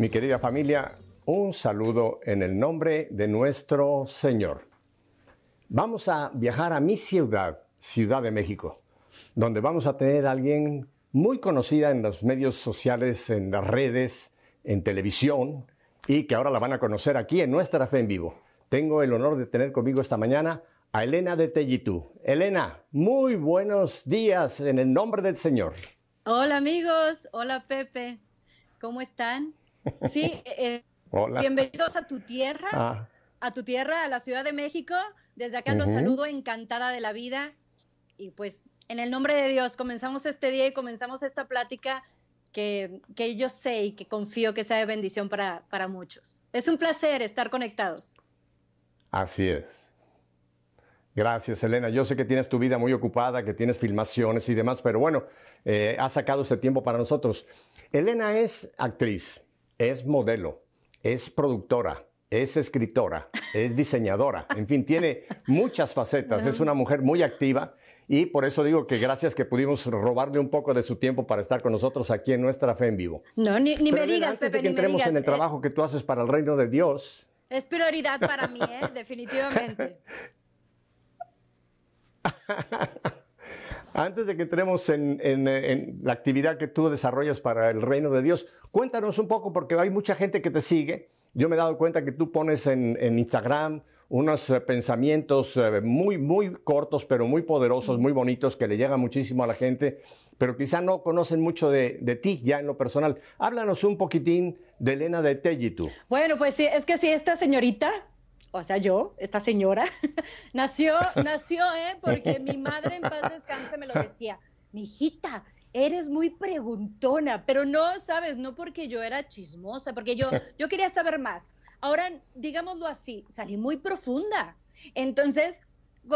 Mi querida familia, un saludo en el nombre de nuestro Señor. Vamos a viajar a mi ciudad, Ciudad de México, donde vamos a tener a alguien muy conocida en los medios sociales, en las redes, en televisión, y que ahora la van a conocer aquí en Nuestra Fe en Vivo. Tengo el honor de tener conmigo esta mañana a Elena de Tellitú. Elena, muy buenos días en el nombre del Señor. Hola amigos, hola Pepe, ¿cómo están? Sí, eh, Hola. bienvenidos a tu tierra, ah. a tu tierra, a la Ciudad de México. Desde acá los saludo, encantada de la vida. Y pues, en el nombre de Dios, comenzamos este día y comenzamos esta plática que, yo sé y que confío que sea de bendición para, para muchos. Es un placer estar conectados. Así es. Gracias, Elena. Yo sé que tienes tu vida muy ocupada, que tienes filmaciones y demás, pero bueno, ha eh, has sacado ese tiempo para nosotros. Elena es actriz, es modelo, es productora, es escritora, es diseñadora, en fin, tiene muchas facetas, es una mujer muy activa. Y por eso digo que gracias que pudimos robarle un poco de su tiempo para estar con nosotros aquí en nuestra fe en vivo. No, ni, ni me digas, Pepe, de que entremos en el ¿eh? trabajo que tú haces para el reino de Dios. Es prioridad para mí, ¿eh? definitivamente. Antes de que entremos en, la actividad que tú desarrollas para el reino de Dios, cuéntanos un poco porque hay mucha gente que te sigue. Yo me he dado cuenta que tú pones en, Instagram unos eh, pensamientos eh, muy, muy cortos, pero muy poderosos, muy bonitos, que le llegan muchísimo a la gente, pero quizá no conocen mucho de, de ti ya en lo personal. Háblanos un poquitín de Elena de Tellitu. Bueno, pues sí, es que sí, esta señorita o sea, yo, esta señora, nació, nació, ¿eh? Porque mi madre en paz descanse me lo decía, mi hijita, eres muy preguntona, pero no, sabes, no porque yo era chismosa, porque yo, yo quería saber más. Ahora, digámoslo así, salí muy profunda. Entonces,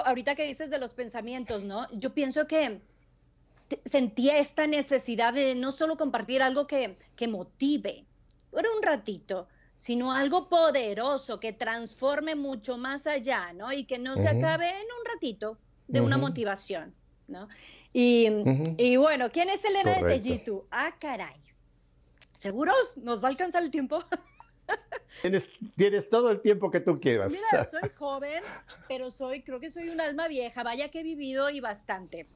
ahorita que dices de los pensamientos, ¿no? Yo pienso que sentía esta necesidad de no solo compartir algo que, que motive, era un ratito, sino algo poderoso que transforme mucho más allá, ¿no? Y que no se acabe en un ratito de una motivación, ¿no? Y, bueno, ¿quién es Elena de Tellitu? Ah, caray. ¿Seguros? ¿Nos va a alcanzar el tiempo? Tienes, tienes, todo el tiempo que tú quieras. Mira, soy joven, pero soy, creo que soy un alma vieja, vaya que he vivido y bastante.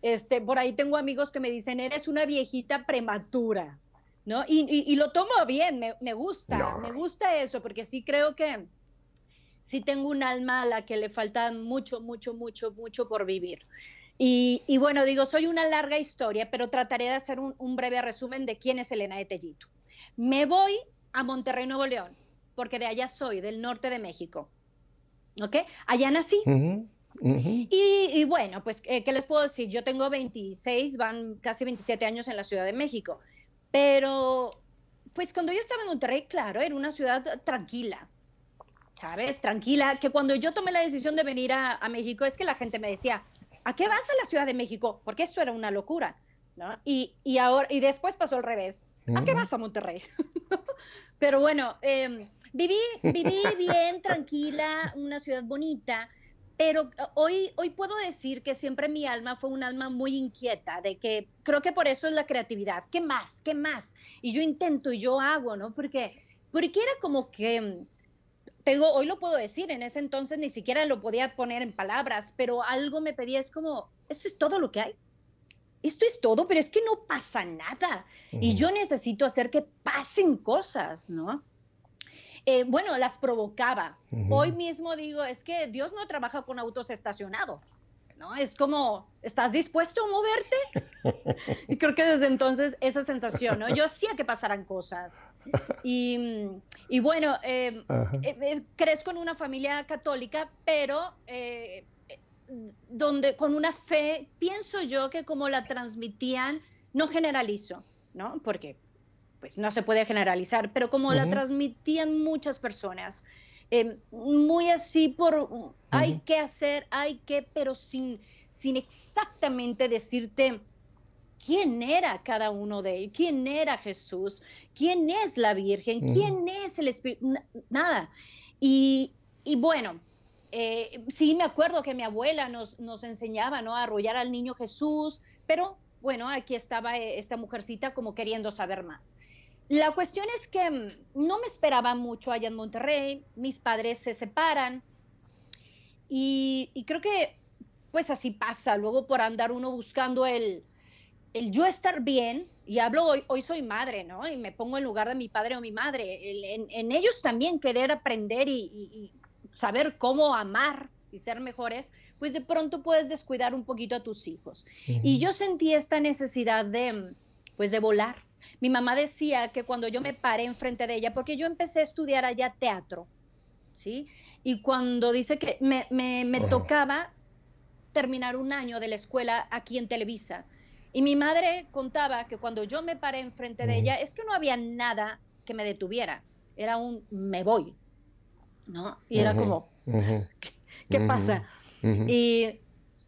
Este, por ahí tengo amigos que me dicen, eres una viejita prematura. ¿no? Y, lo tomo bien, me, gusta, me gusta eso, porque sí creo que sí tengo un alma a la que le falta mucho, mucho, mucho, mucho por vivir. Y, bueno, digo, soy una larga historia, pero trataré de hacer un, breve resumen de quién es Elena de Tellito. Me voy a Monterrey, Nuevo León, porque de allá soy, del norte de México. ¿Ok? Allá nací. y, y, bueno, pues, eh, ¿qué les puedo decir? Yo tengo 26, van casi 27 años en la Ciudad de México. Pero, pues cuando yo estaba en Monterrey, claro, era una ciudad tranquila, ¿sabes? Tranquila, que cuando yo tomé la decisión de venir a, México es que la gente me decía, ¿a qué vas a la Ciudad de México? Porque eso era una locura, ¿no? Y, ahora, y después pasó al revés, ¿a qué vas a Monterrey? Pero bueno, em, viví, viví bien, tranquila, una ciudad bonita pero eh, hoy, hoy puedo decir que siempre mi alma fue un alma muy inquieta, de que creo que por eso es la creatividad. ¿Qué más? ¿Qué más? Y yo intento y yo hago, ¿no? Porque, porque era como que, te digo, hoy lo puedo decir, en ese entonces ni siquiera lo podía poner en palabras, pero algo me pedía, es como, ¿esto es todo lo que hay? Esto es todo, pero es que no pasa nada. Y yo necesito hacer que pasen cosas, ¿no? Eh, bueno, las provocaba. Hoy mismo digo, es que Dios no trabaja con autos estacionados. ¿no? Es como, ¿estás dispuesto a moverte? y creo que desde entonces esa sensación, ¿no? Yo hacía que pasaran cosas. Y, bueno, eh, crezco en una familia católica, pero eh, donde con una fe, pienso yo que como la transmitían, no generalizo, ¿no? Porque pues no se puede generalizar, pero como la transmitían muchas personas, em, muy así por hay que hacer, hay que, pero sin, sin exactamente decirte quién era cada uno de ellos, quién era Jesús, quién es la Virgen, quién es el Espíritu, nada. Y, y bueno, eh, sí me acuerdo que mi abuela nos, nos enseñaba ¿no? a arrollar al niño Jesús, pero bueno, aquí estaba eh, esta mujercita como queriendo saber más. La cuestión es que mm, no me esperaba mucho allá en Monterrey, mis padres se separan y, creo que pues así pasa, luego por andar uno buscando el, el yo estar bien, y hablo hoy, soy madre, ¿no? Y me pongo en lugar de mi padre o mi madre, en, ellos también querer aprender y saber cómo amar y ser mejores, pues de pronto puedes descuidar un poquito a tus hijos. Y yo sentí esta necesidad de, pues de volar. Mi mamá decía que cuando yo me paré enfrente de ella, porque yo empecé a estudiar allá teatro, ¿sí? Y cuando dice que me, tocaba terminar un año de la escuela aquí en Televisa. Y mi madre contaba que cuando yo me paré enfrente de ella, es que no había nada que me detuviera. Era un me voy, ¿no? Y era como, ¿Qué pasa? Y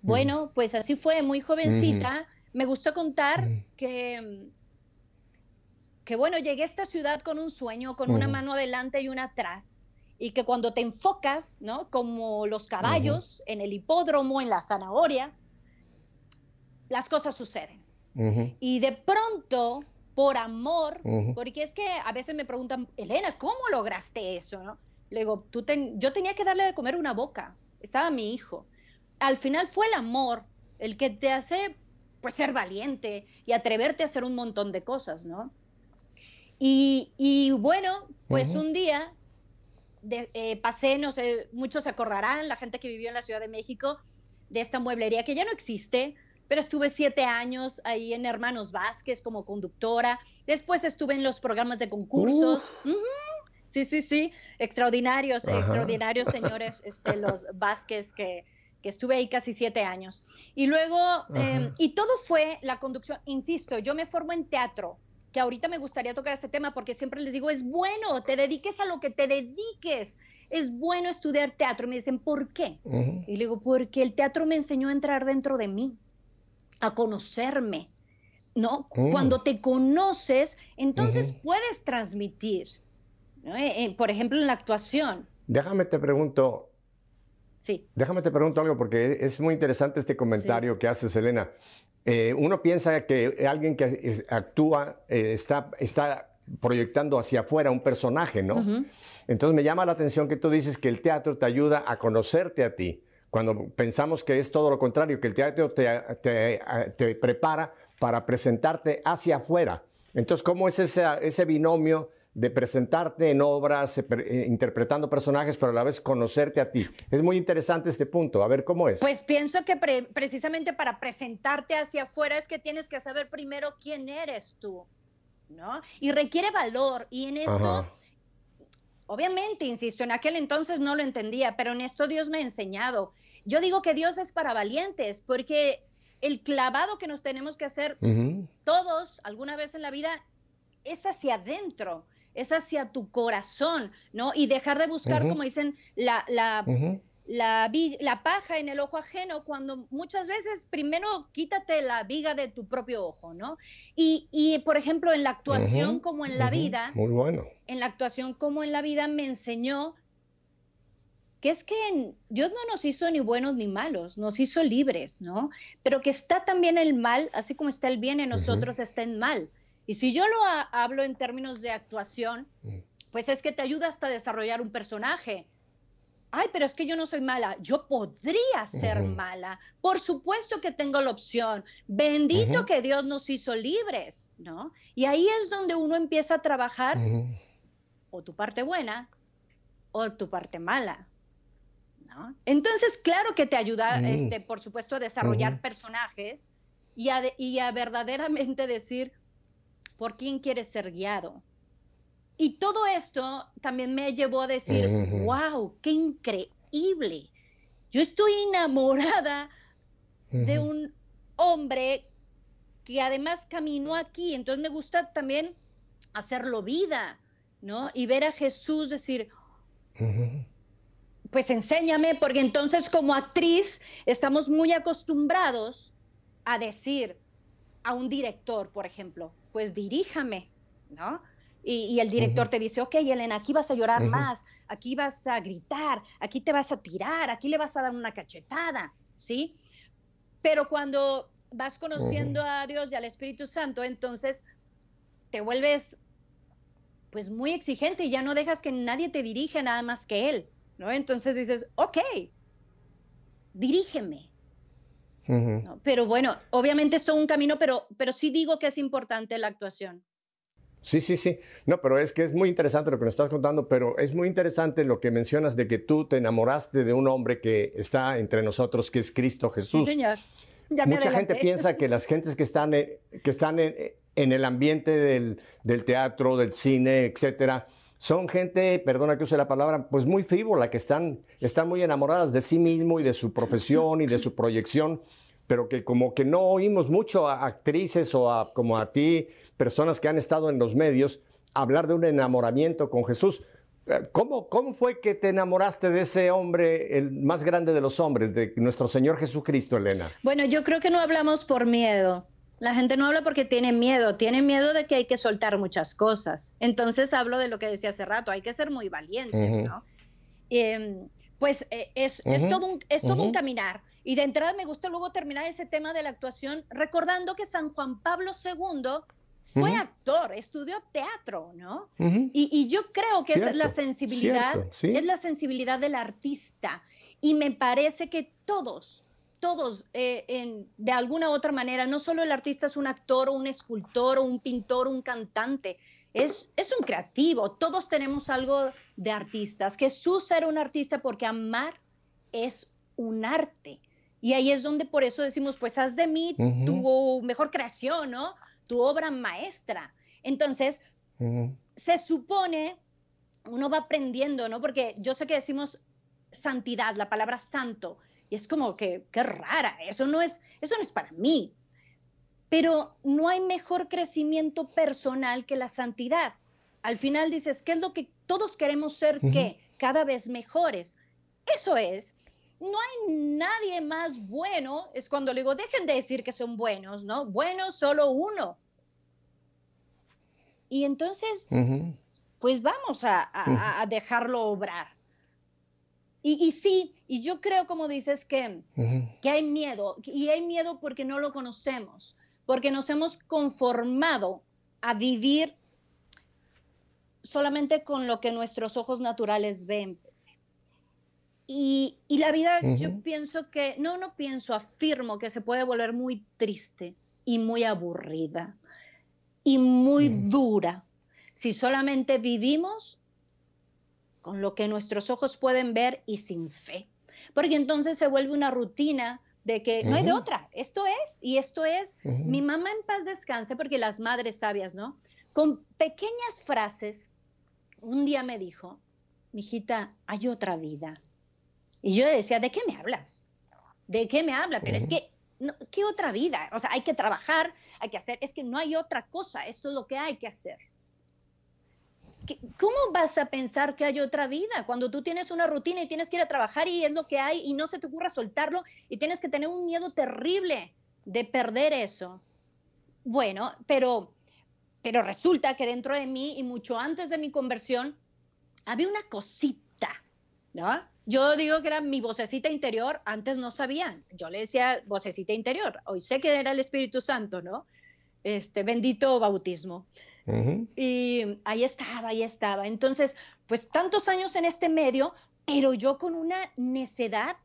bueno, pues así fue, muy jovencita. Me gustó contar que, que, bueno, llegué a esta ciudad con un sueño, con una mano adelante y una atrás. Y que cuando te enfocas, ¿no? Como los caballos en el hipódromo, en la zanahoria, las cosas suceden. Y de pronto por amor, porque es que a veces me preguntan, Elena, ¿cómo lograste eso? ¿no? Le digo, yo tenía que darle de comer una boca, estaba mi hijo. Al final fue el amor el que te hace pues ser valiente y atreverte a hacer un montón de cosas, ¿no? Y, bueno, pues un día eh, pasé, no sé, muchos se acordarán, la gente que vivió en la Ciudad de México, de esta mueblería que ya no existe, pero estuve siete años ahí en Hermanos Vázquez como conductora, después estuve en los programas de concursos. Sí, sí, sí, extraordinarios, extraordinarios señores, este, los Vázquez que, que estuve ahí casi siete años. Y luego, em, y todo fue la conducción, insisto, yo me formo en teatro, que ahorita me gustaría tocar este tema porque siempre les digo, es bueno, te dediques a lo que te dediques, es bueno estudiar teatro. me dicen, ¿por qué? Y le digo, porque el teatro me enseñó a entrar dentro de mí, a conocerme. ¿No? Oh. Cuando te conoces, entonces puedes transmitir eh, eh, por ejemplo, en la actuación. Déjame te pregunto. Sí. Déjame te pregunto algo porque es muy interesante este comentario que haces, Elena. Eh, uno piensa que alguien que actúa está, está proyectando hacia afuera un personaje, ¿no? Entonces me llama la atención que tú dices que el teatro te ayuda a conocerte a ti, cuando pensamos que es todo lo contrario, que el teatro te, te, te prepara para presentarte hacia afuera. Entonces, ¿cómo es ese, ese binomio de presentarte en obras, eh, eh, interpretando personajes, pero a la vez conocerte a ti. Es muy interesante este punto. A ver cómo es. Pues pienso que precisamente para presentarte hacia afuera es que tienes que saber primero quién eres tú, ¿no? Y requiere valor. Y en esto, obviamente, insisto, en aquel entonces no lo entendía, pero en esto Dios me ha enseñado. Yo digo que Dios es para valientes, porque el clavado que nos tenemos que hacer todos alguna vez en la vida es hacia adentro es hacia tu corazón, ¿no? Y dejar de buscar, como dicen, la, paja en el ojo ajeno, cuando muchas veces primero quítate la viga de tu propio ojo, ¿no? Y, por ejemplo, en la actuación como en la vida, muy bueno. En la actuación como en la vida me enseñó que es que Dios no nos hizo ni buenos ni malos, nos hizo libres, ¿no? Pero que está también el mal, así como está el bien en nosotros, está en mal. Y si yo lo hablo en términos de actuación, mm. pues es que te ayuda hasta a desarrollar un personaje. Ay, pero es que yo no soy mala. Yo podría ser mala. Por supuesto que tengo la opción. Bendito que Dios nos hizo libres, ¿no? Y ahí es donde uno empieza a trabajar o tu parte buena o tu parte mala. ¿no? Entonces, claro que te ayuda, mm. este, por supuesto, a desarrollar personajes y a, y a verdaderamente decir, por quién quiere ser guiado. Y todo esto también me llevó a decir, wow, qué increíble. Yo estoy enamorada de un hombre que además caminó aquí, entonces me gusta también hacerlo vida, ¿no? Y ver a Jesús decir, pues enséñame, porque entonces como actriz estamos muy acostumbrados a decir a un director, por ejemplo, pues diríjame, ¿no? Y, el director te dice, ok, Elena, aquí vas a llorar más, aquí vas a gritar, aquí te vas a tirar, aquí le vas a dar una cachetada, ¿sí? Pero cuando vas conociendo a Dios y al Espíritu Santo, entonces te vuelves pues muy exigente y ya no dejas que nadie te dirija nada más que Él, ¿no? Entonces dices, ok, dirígeme, pero bueno, obviamente esto es un camino, pero, pero sí digo que es importante la actuación. Sí, sí, sí. No, pero es que es muy interesante lo que nos estás contando, pero es muy interesante lo que mencionas de que tú te enamoraste de un hombre que está entre nosotros, que es Cristo Jesús. Sí, señor. Mucha gente piensa que las gentes que están, que están en, el ambiente del, del, teatro, del cine, etcétera, son gente, perdona que use la palabra, pues muy frívola, que están, están muy enamoradas de sí mismo y de su profesión y de su proyección, pero que como que no oímos mucho a actrices o a, como a ti, personas que han estado en los medios, hablar de un enamoramiento con Jesús. Eh, ¿Cómo, ¿Cómo fue que te enamoraste de ese hombre, el más grande de los hombres, de nuestro Señor Jesucristo, Elena? Bueno, yo creo que no hablamos por miedo. La gente no habla porque tiene miedo, tiene miedo de que hay que soltar muchas cosas. Entonces hablo de lo que decía hace rato, hay que ser muy valientes, ¿no? Em, pues eh, es, todo, un, es todo un caminar. Y de entrada me gusta luego terminar ese tema de la actuación recordando que San Juan Pablo II fue actor, estudió teatro, ¿no? y, yo creo que es la sensibilidad, es la sensibilidad del artista. Y me parece que todos, todos, eh, en, de alguna u otra manera, no solo el artista es un actor o un escultor o un pintor o un cantante, es, es un creativo, todos tenemos algo de artistas. Jesús era un artista porque amar es un arte. Y ahí es donde por eso decimos, pues haz de mí tu mejor creación, ¿no? Tu obra maestra. Entonces, se supone, uno va aprendiendo, ¿no? Porque yo sé que decimos santidad, la palabra santo, y es como que, qué rara, eso no es, eso no es para mí. Pero no hay mejor crecimiento personal que la santidad. Al final dices, ¿qué es lo que todos queremos ser? ¿Qué? Cada vez mejores. Eso es no hay nadie más bueno, es cuando le digo, dejen de decir que son buenos, ¿no? Bueno, solo uno. Y entonces, pues vamos a, dejarlo obrar. Y, sí, y yo creo, como dices, que, que hay miedo, y hay miedo porque no lo conocemos, porque nos hemos conformado a vivir solamente con lo que nuestros ojos naturales ven. Y, la vida, yo pienso que, no, no pienso, afirmo que se puede volver muy triste y muy aburrida y muy dura si solamente vivimos con lo que nuestros ojos pueden ver y sin fe. Porque entonces se vuelve una rutina de que no hay de otra, esto es y esto es. Mi mamá en paz descanse, porque las madres sabias, ¿no? Con pequeñas frases, un día me dijo, mi hijita, hay otra vida. Y yo decía, ¿de qué me hablas? ¿De qué me habla? Pero es que, no, ¿qué otra vida? O sea, hay que trabajar, hay que hacer, es que no hay otra cosa, esto es lo que hay que hacer. ¿Cómo vas a pensar que hay otra vida cuando tú tienes una rutina y tienes que ir a trabajar y es lo que hay y no se te ocurra soltarlo y tienes que tener un miedo terrible de perder eso? Bueno, pero, pero resulta que dentro de mí y mucho antes de mi conversión había una cosita, ¿no? Yo digo que era mi vocecita interior, antes no sabían. Yo le decía vocecita interior, hoy sé que era el Espíritu Santo, ¿no? Este bendito bautismo. Y ahí estaba, ahí estaba. Entonces, pues tantos años en este medio, pero yo con una necedad,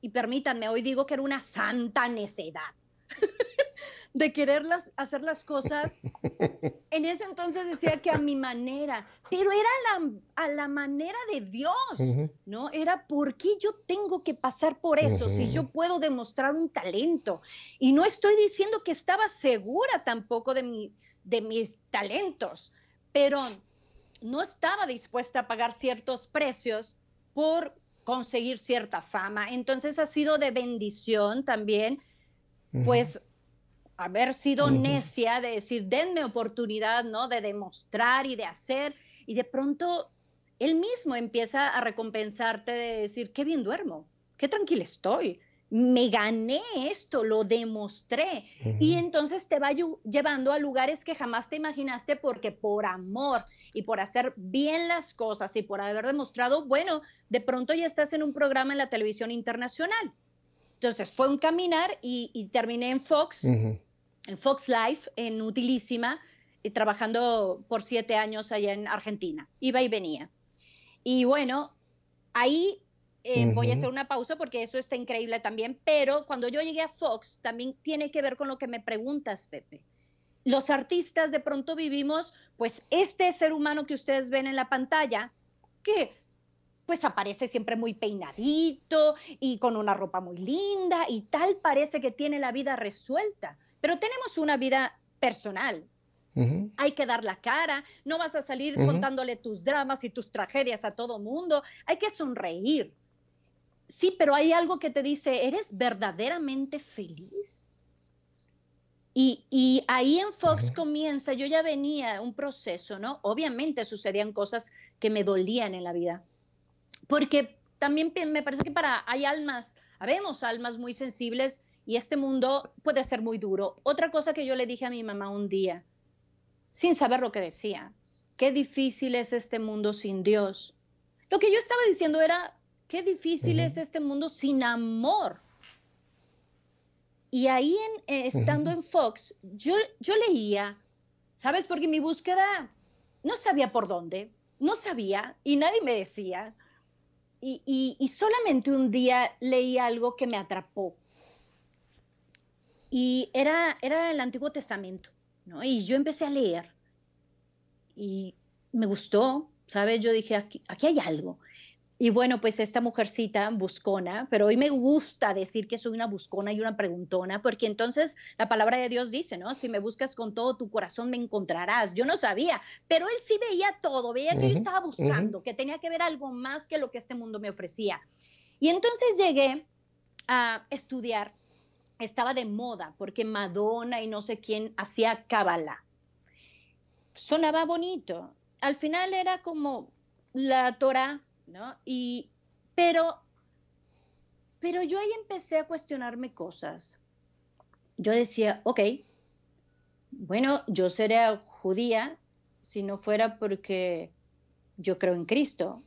y permítanme, hoy digo que era una santa necedad, de querer hacer las cosas. En ese entonces decía que a mi manera, pero era a la manera de Dios, ¿no? Era por qué yo tengo que pasar por eso si yo puedo demostrar un talento. Y no estoy diciendo que estaba segura tampoco de mi de mis talentos, pero no estaba dispuesta a pagar ciertos precios por conseguir cierta fama. Entonces ha sido de bendición también, pues, haber sido necia de decir, denme oportunidad, ¿no? De demostrar y de hacer. Y de pronto él mismo empieza a recompensarte de decir, qué bien duermo, qué tranquila estoy, me gané esto, lo demostré. Y entonces te va llevando a lugares que jamás te imaginaste porque por amor y por hacer bien las cosas y por haber demostrado, bueno, de pronto ya estás en un programa en la televisión internacional. Entonces fue un caminar y, terminé en Fox, en Fox Life, en Utilísima, eh, trabajando por siete años allá en Argentina. Iba y venía. Y bueno, ahí eh, voy a hacer una pausa porque eso está increíble también, pero cuando yo llegué a Fox también tiene que ver con lo que me preguntas, Pepe. Los artistas de pronto vivimos, pues este ser humano que ustedes ven en la pantalla, que pues aparece siempre muy peinadito y con una ropa muy linda y tal parece que tiene la vida resuelta, pero tenemos una vida personal, Hay que dar la cara, no vas a salir contándole tus dramas y tus tragedias a todo mundo, hay que sonreír. Sí, pero hay algo que te dice, ¿eres verdaderamente feliz? Y, ahí en Fox comienza, yo ya venía un proceso, ¿no? Obviamente sucedían cosas que me dolían en la vida, porque también me parece que para, hay almas, habemos almas muy sensibles y este mundo puede ser muy duro. Otra cosa que yo le dije a mi mamá un día, sin saber lo que decía, qué difícil es este mundo sin Dios. Lo que yo estaba diciendo era, Qué difícil es este mundo sin amor. Y ahí, en, eh, estando en Fox, yo, yo leía, ¿sabes? Porque mi búsqueda no sabía por dónde, no sabía y nadie me decía. Y, solamente un día leí algo que me atrapó. Y era, era el Antiguo Testamento, ¿no? Y yo empecé a leer. Y me gustó, ¿sabes? Yo dije, aquí hay algo. Y bueno, pues esta mujercita buscona, pero hoy me gusta decir que soy una buscona y una preguntona, porque entonces la palabra de Dios dice, ¿no? Si me buscas con todo tu corazón me encontrarás. Yo no sabía, pero él sí veía todo, veía que yo estaba buscando, que tenía que ver algo más que lo que este mundo me ofrecía. Y entonces llegué a estudiar, estaba de moda, porque Madonna y no sé quién hacía cábala. Sonaba bonito. Al final era como la Torah ¿no? Y, pero, pero yo ahí empecé a cuestionarme cosas. Yo decía, ok, bueno, yo sería judía si no fuera porque yo creo en Cristo.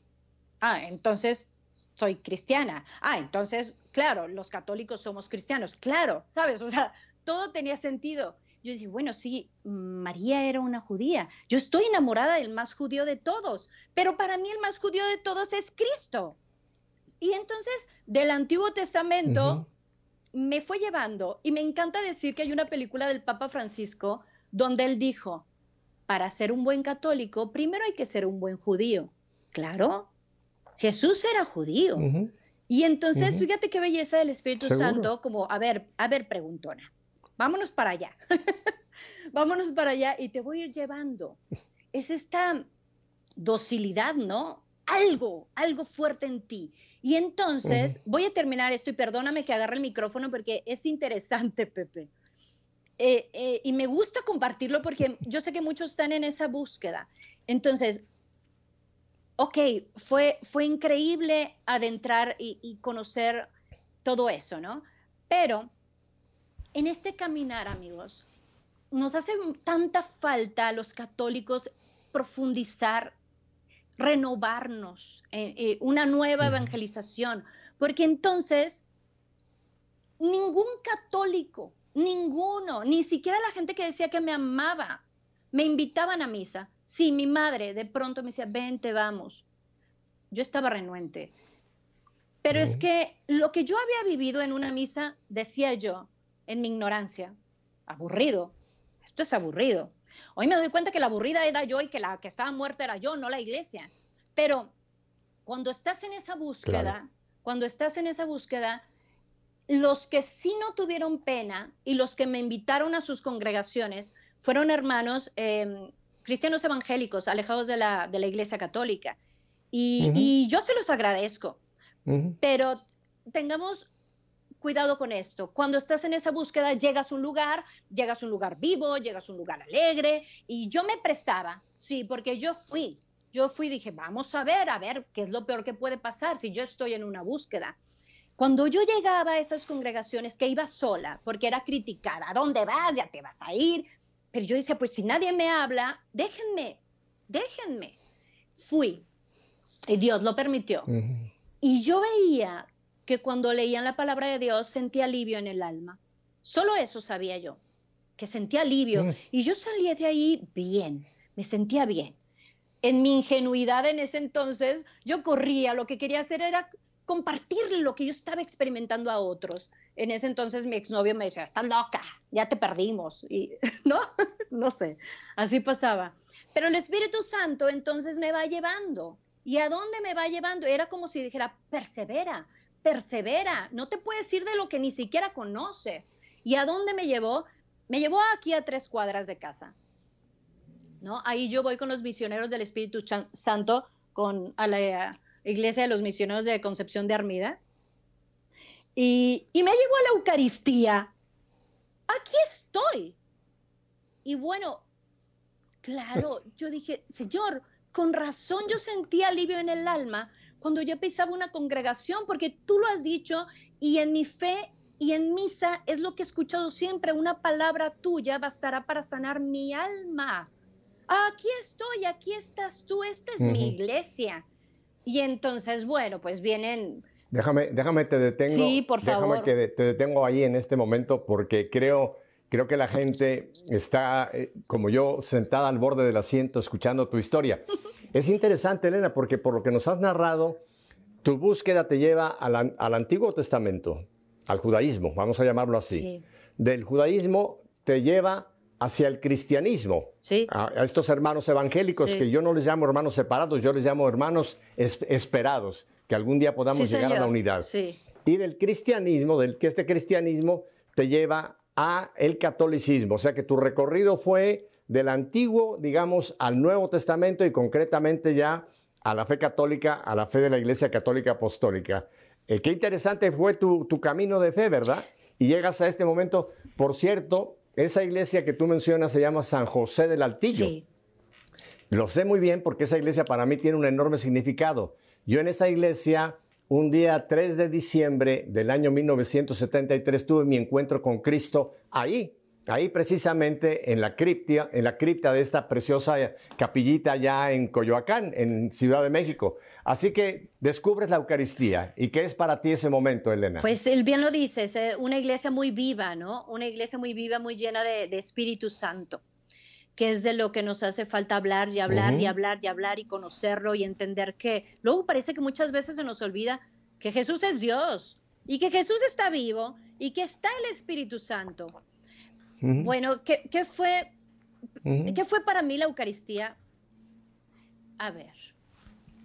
Ah, entonces soy cristiana. Ah, entonces, claro, los católicos somos cristianos. Claro, ¿sabes? O sea, todo tenía sentido. Yo dije, bueno, sí, María era una judía. Yo estoy enamorada del más judío de todos, pero para mí el más judío de todos es Cristo. Y entonces, del Antiguo Testamento, me fue llevando, y me encanta decir que hay una película del Papa Francisco donde él dijo, para ser un buen católico, primero hay que ser un buen judío. Claro, Jesús era judío. Y entonces, fíjate qué belleza del Espíritu Santo, como, a ver, a ver, preguntona vámonos para allá, vámonos para allá y te voy a ir llevando. Es esta docilidad, ¿no? Algo, algo fuerte en ti. Y entonces, voy a terminar esto y perdóname que agarre el micrófono porque es interesante, Pepe. Eh, eh, y me gusta compartirlo porque yo sé que muchos están en esa búsqueda. Entonces, ok, fue, fue increíble adentrar y conocer todo eso, ¿no? Pero en este caminar, amigos, nos hace tanta falta a los católicos profundizar, renovarnos, eh, eh, una nueva evangelización, porque entonces ningún católico, ninguno, ni siquiera la gente que decía que me amaba, me invitaban a misa. Sí, mi madre de pronto me decía, vente, vamos. Yo estaba renuente. Pero es que lo que yo había vivido en una misa, decía yo, en mi ignorancia. Aburrido. Esto es aburrido. Hoy me doy cuenta que la aburrida era yo y que la que estaba muerta era yo, no la iglesia. Pero cuando estás en esa búsqueda, cuando estás en esa búsqueda, los que sí no tuvieron pena y los que me invitaron a sus congregaciones fueron hermanos em, cristianos evangélicos alejados de la, Iglesia Católica. Y, yo se los agradezco. Pero tengamos cuidado con esto. Cuando estás en esa búsqueda, llegas a un lugar, llegas a un lugar vivo, llegas a un lugar alegre, y yo me prestaba, sí, porque yo fui, yo fui, dije, vamos a ver, a ver, qué es lo peor que puede pasar si yo estoy en una búsqueda. Cuando yo llegaba a esas congregaciones que iba sola, porque era criticada, ¿a dónde vas? Ya te vas a ir. Pero yo decía, pues si nadie me habla, déjenme, déjenme. Fui, y Dios lo permitió. Y yo veía que cuando leían la palabra de Dios sentía alivio en el alma. Solo eso sabía yo, que sentía alivio. Mm. Y yo salía de ahí bien, me sentía bien. En mi ingenuidad en ese entonces, yo corría, lo que quería hacer era compartir lo que yo estaba experimentando a otros. En ese entonces mi exnovio me decía, estás loca, ya te perdimos. Y no, no sé, así pasaba. Pero el Espíritu Santo entonces me va llevando. ¿Y a dónde me va llevando? Era como si dijera, persevera, persevera, no te puedes ir de lo que ni siquiera conoces. ¿Y a dónde me llevó? Me llevó aquí a tres cuadras de casa. ¿No? Ahí yo voy con los misioneros del Espíritu Santo, con, a la iglesia de los misioneros de Concepción de Armida. Y, me llevó a la Eucaristía. Aquí estoy. Y bueno, claro, yo dije, Señor, con razón yo sentí alivio en el alma cuando yo pisaba una congregación, porque tú lo has dicho y en mi fe y en misa es lo que he escuchado siempre, una palabra tuya bastará para sanar mi alma. Aquí estoy, aquí estás tú, esta es mi iglesia. Y entonces, bueno, pues vienen... Déjame, déjame te detengo. Sí, por favor. Déjame que te detengo ahí en este momento porque creo, creo que la gente está, eh, como yo, sentada al borde del asiento escuchando tu historia. Es interesante, Elena, porque por lo que nos has narrado, tu búsqueda te lleva al, Antiguo Testamento, al judaísmo, vamos a llamarlo así. Del judaísmo te lleva hacia el cristianismo, a, estos hermanos evangélicos, que yo no les llamo hermanos separados, yo les llamo hermanos esperados, que algún día podamos llegar a la unidad. Y del cristianismo, del que este cristianismo te lleva a el catolicismo, o sea que tu recorrido fue del Antiguo, digamos, al Nuevo Testamento y concretamente ya a la fe católica, a la fe de la Iglesia Católica Apostólica. Eh, qué interesante fue tu, tu, camino de fe, ¿verdad? Y llegas a este momento. Por cierto, esa iglesia que tú mencionas se llama San José del Altillo. Lo sé muy bien porque esa iglesia para mí tiene un enorme significado. Yo en esa iglesia, un día 3 de diciembre del año 1973, tuve mi encuentro con Cristo ahí, Ahí precisamente en la, en la cripta de esta preciosa capillita allá en Coyoacán, en Ciudad de México. Así que descubres la Eucaristía. ¿Y qué es para ti ese momento, Elena? Pues él bien lo dices, eh, una iglesia muy viva, ¿no? Una iglesia muy viva, muy llena de, Espíritu Santo, que es de lo que nos hace falta hablar y hablar y hablar y hablar y conocerlo y entender que luego parece que muchas veces se nos olvida que Jesús es Dios y que Jesús está vivo y que está el Espíritu Santo bueno, ¿qué, fue, ¿qué fue para mí la Eucaristía? A ver,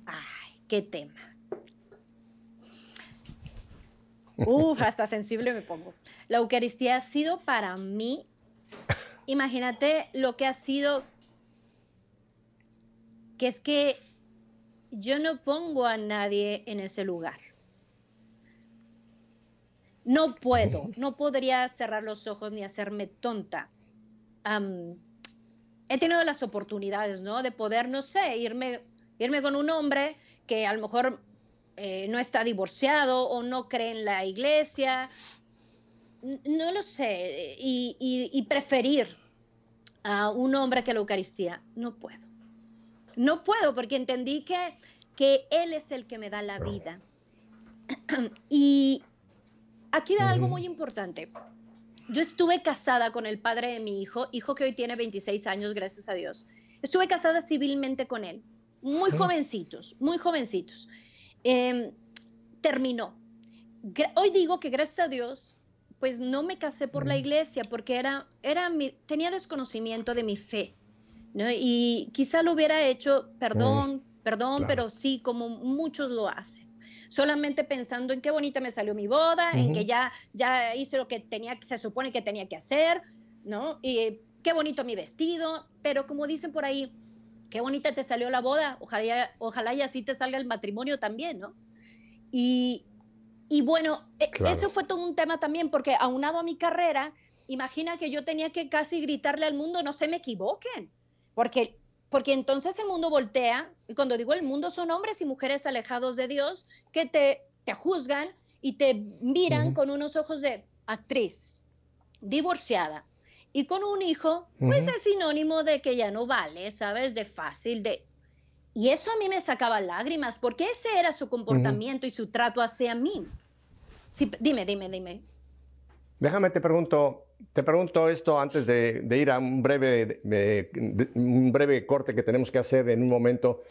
ay, qué tema. Uf, hasta sensible me pongo. La Eucaristía ha sido para mí, imagínate lo que ha sido, que es que yo no pongo a nadie en ese lugar. No puedo, no podría cerrar los ojos ni hacerme tonta. he tenido las oportunidades, ¿no? De poder, no sé, irme, irme con un hombre que a lo mejor eh, no está divorciado o no cree en la iglesia, no lo sé, eh, y, y, preferir a un hombre que la Eucaristía, no puedo. No puedo porque entendí que, que Él es el que me da la vida. Y, Aquí da algo muy importante. Yo estuve casada con el padre de mi hijo, hijo que hoy tiene 26 años, gracias a Dios. Estuve casada civilmente con él, muy ah. jovencitos, muy jovencitos. Em, terminó. hoy digo que gracias a Dios, pues no me casé por la iglesia porque era, era tenía desconocimiento de mi fe. Y quizá lo hubiera hecho, perdón, perdón, pero sí, como muchos lo hacen solamente pensando en qué bonita me salió mi boda, en que ya, ya hice lo que tenía, se supone que tenía que hacer, ¿no? Y qué bonito mi vestido, pero como dicen por ahí, qué bonita te salió la boda, ojalá, ojalá y así te salga el matrimonio también, ¿no? Y, bueno, e, eso fue todo un tema también, porque aunado a mi carrera, imagina que yo tenía que casi gritarle al mundo, no se me equivoquen, porque porque entonces el mundo voltea, y cuando digo el mundo son hombres y mujeres alejados de Dios que te, te juzgan y te miran con unos ojos de actriz, divorciada, y con un hijo, pues es sinónimo de que ya no vale, ¿sabes? De fácil, de... Y eso a mí me sacaba lágrimas, porque ese era su comportamiento y su trato hacia mí. Sí, dime, dime, dime. Déjame te pregunto, te pregunto esto antes de, ir a un breve, un breve corte que tenemos que hacer en un momento.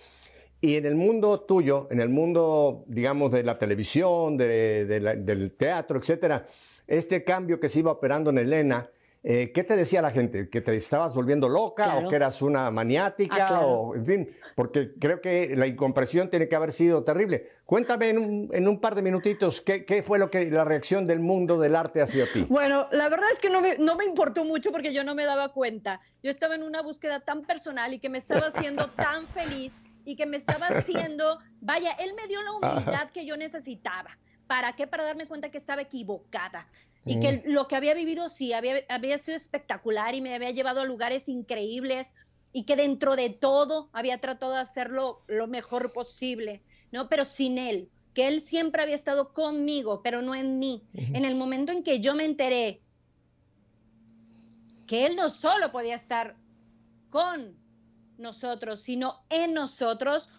Y en el mundo tuyo, en el mundo, digamos, de la televisión, del teatro, etcétera, este cambio que se iba operando en Elena, eh, ¿Qué te decía la gente? ¿Que te estabas volviendo loca o que eras una maniática? Ah, o, en fin, porque creo que la incompresión tiene que haber sido terrible. Cuéntame en un, par de minutitos ¿qué, qué, fue lo que la reacción del mundo del arte hacia ti. Bueno, la verdad es que no me, importó mucho porque yo no me daba cuenta. Yo estaba en una búsqueda tan personal y que me estaba haciendo tan feliz y que me estaba haciendo, vaya, él me dio la humildad que yo necesitaba. ¿Para qué? Para darme cuenta que estaba equivocada y que mm. lo que había vivido sí había, había sido espectacular y me había llevado a lugares increíbles y que dentro de todo había tratado de hacerlo lo mejor posible pero sin Él, que Él siempre había estado conmigo, pero no en mí. En el momento en que yo me enteré que Él no solo podía estar con nosotros, sino en nosotros,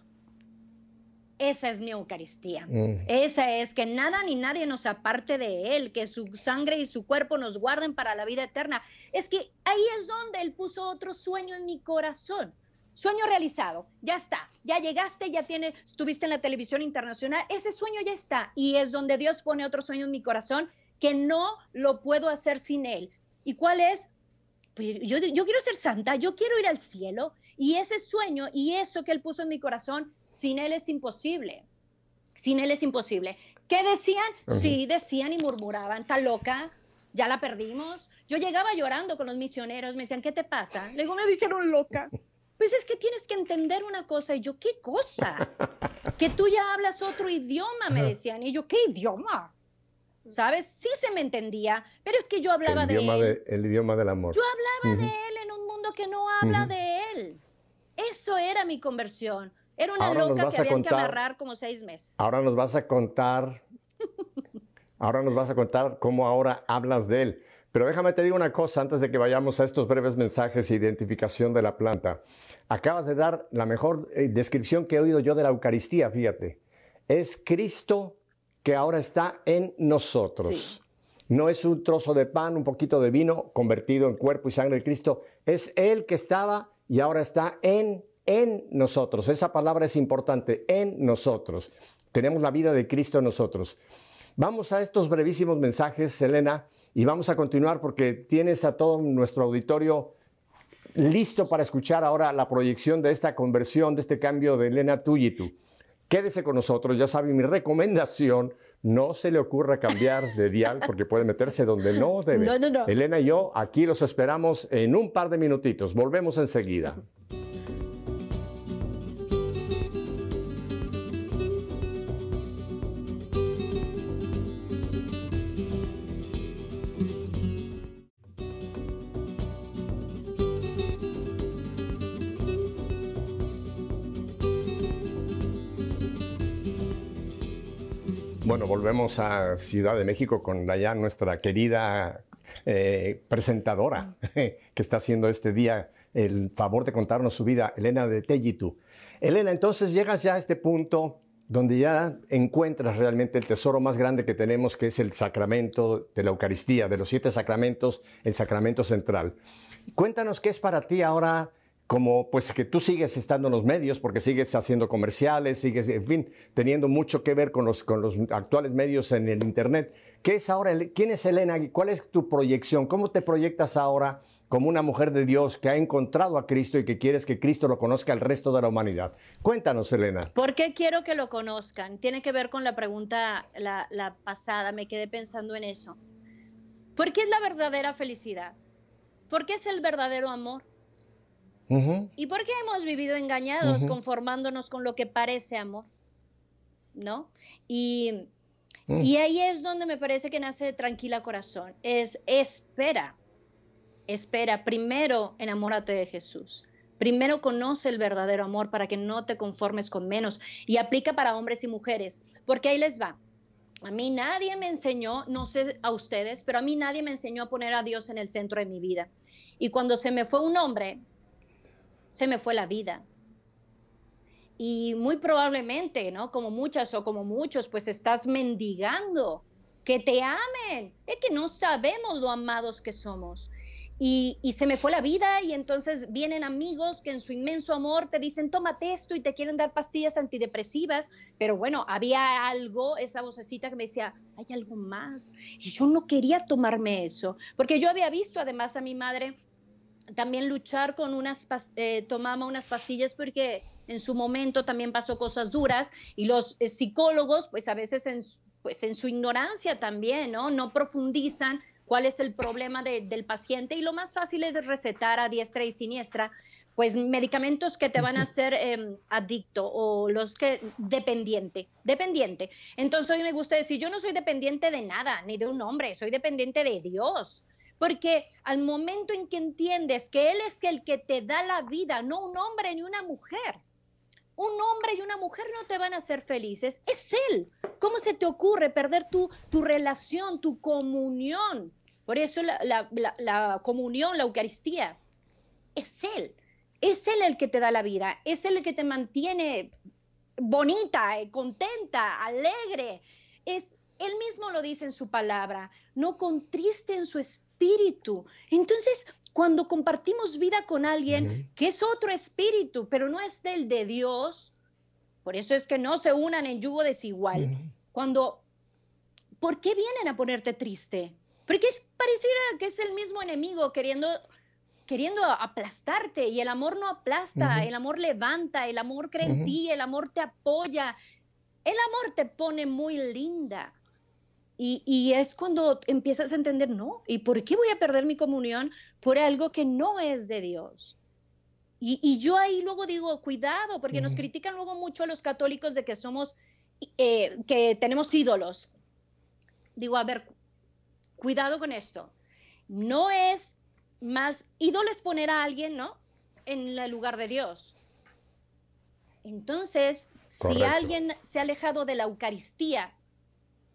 esa es mi Eucaristía. Esa es que nada ni nadie nos aparte de Él, que su sangre y su cuerpo nos guarden para la vida eterna. Es que ahí es donde Él puso otro sueño en mi corazón. Sueño realizado, ya está, ya llegaste, ya tienes, estuviste en la televisión internacional, ese sueño ya está y es donde Dios pone otro sueño en mi corazón que no lo puedo hacer sin Él. ¿Y cuál es? Pues, yo, quiero ser santa, yo quiero ir al cielo y ese sueño y eso que Él puso en mi corazón, sin Él es imposible. Sin Él es imposible. ¿Qué decían? Sí, decían y murmuraban, está loca, ya la perdimos. Yo llegaba llorando con los misioneros, me decían, ¿qué te pasa? Luego me dijeron loca. Pues es que tienes que entender una cosa. Y yo, ¿qué cosa? que tú ya hablas otro idioma, me decían. Y yo, ¿qué idioma? ¿Sabes? Sí se me entendía, pero es que yo hablaba de él. el idioma del amor. Yo hablaba de él en un mundo que no habla de él. Eso era mi conversión. Era una loca que había que amarrar como seis meses. Ahora nos vas a contar. ahora nos vas a contar cómo ahora hablas de él. Pero déjame te digo una cosa antes de que vayamos a estos breves mensajes e identificación de la planta. Acabas de dar la mejor eh, descripción que he oído yo de la Eucaristía, fíjate. Es Cristo que ahora está en nosotros. No es un trozo de pan, un poquito de vino convertido en cuerpo y sangre de Cristo. Es Él que estaba y ahora está en, en nosotros. Esa palabra es importante, en nosotros. Tenemos la vida de Cristo en nosotros. Vamos a estos brevísimos mensajes, Elena, y vamos a continuar porque tienes a todo nuestro auditorio listo para escuchar ahora la proyección de esta conversión, de este cambio de Elena Tuyitu. Quédese con nosotros, ya sabe mi recomendación. No se le ocurra cambiar de dial porque puede meterse donde no debe. Elena y yo aquí los esperamos en un par de minutitos. Volvemos enseguida. Bueno, volvemos a Ciudad de México con allá nuestra querida eh, presentadora que está haciendo este día el favor de contarnos su vida, Elena de Tellitu. Elena, entonces llegas ya a este punto donde ya encuentras realmente el tesoro más grande que tenemos, que es el sacramento de la Eucaristía, de los siete sacramentos, el sacramento central. Cuéntanos qué es para ti ahora como pues que tú sigues estando en los medios porque sigues haciendo comerciales, sigues, en fin, teniendo mucho que ver con los, con los actuales medios en el Internet. ¿Qué es ahora? ¿Quién es Elena? ¿Cuál es tu proyección? ¿Cómo te proyectas ahora como una mujer de Dios que ha encontrado a Cristo y que quieres que Cristo lo conozca al resto de la humanidad? Cuéntanos, Elena. ¿Por qué quiero que lo conozcan? Tiene que ver con la pregunta la, la pasada, me quedé pensando en eso. ¿Por qué es la verdadera felicidad? ¿Por qué es el verdadero amor? ¿Y por qué hemos vivido engañados conformándonos con lo que parece amor? ¿No? Y, mm. y ahí es donde me parece que nace Tranquila Corazón. Es espera, espera, primero enamórate de Jesús. Primero conoce el verdadero amor para que no te conformes con menos y aplica para hombres y mujeres, porque ahí les va. A mí nadie me enseñó, no sé a ustedes, pero a mí nadie me enseñó a poner a Dios en el centro de mi vida. Y cuando se me fue un hombre, se me fue la vida. Y muy probablemente, ¿no? Como muchas o como muchos, pues estás mendigando que te amen. Es que no sabemos lo amados que somos. Y, y, se me fue la vida y entonces vienen amigos que en su inmenso amor te dicen, tómate esto y te quieren dar pastillas antidepresivas, pero bueno, había algo, esa vocecita que me decía, hay algo más. Y yo no quería tomarme eso, porque yo había visto además a mi madre también luchar con unas, eh, tomaba unas pastillas porque en su momento también pasó cosas duras y los eh, psicólogos, pues a veces en, pues en su ignorancia también, ¿no? profundizan cuál es el problema del paciente y lo más fácil es recetar a diestra y siniestra pues medicamentos que te van a hacer em, adicto o los que dependiente, dependiente. Entonces hoy me gusta decir, yo no soy dependiente de nada, ni de un hombre, soy dependiente de Dios. Porque al momento en que entiendes que Él es el que te da la vida, no un hombre ni una mujer, un hombre y una mujer no te van a hacer felices, es Él. ¿Cómo se te ocurre perder tu, tu relación, tu comunión? Por eso la, comunión, la Eucaristía, es Él. Es Él el que te da la vida, es Él el que te mantiene bonita, eh, contenta, alegre. Es, él mismo lo dice en su palabra, no contriste en su espíritu espíritu. Entonces, cuando compartimos vida con alguien que es otro espíritu, pero no es del de Dios, por eso es que no se unan en yugo desigual. Cuando, ¿por qué vienen a ponerte triste? Porque es, pareciera que es el mismo enemigo queriendo queriendo aplastarte y el amor no aplasta, el amor levanta, el amor cree en ti, el amor te apoya, el amor te pone muy linda. Y, es cuando empiezas a entender, no, ¿y por qué voy a perder mi comunión por algo que no es de Dios? Y, yo ahí luego digo, cuidado, porque nos critican luego mucho a los católicos de que somos, eh, que tenemos ídolos. Digo, a ver, cuidado con esto. No es más ídolos poner a alguien, ¿no? En el lugar de Dios. Entonces, si alguien se ha alejado de la Eucaristía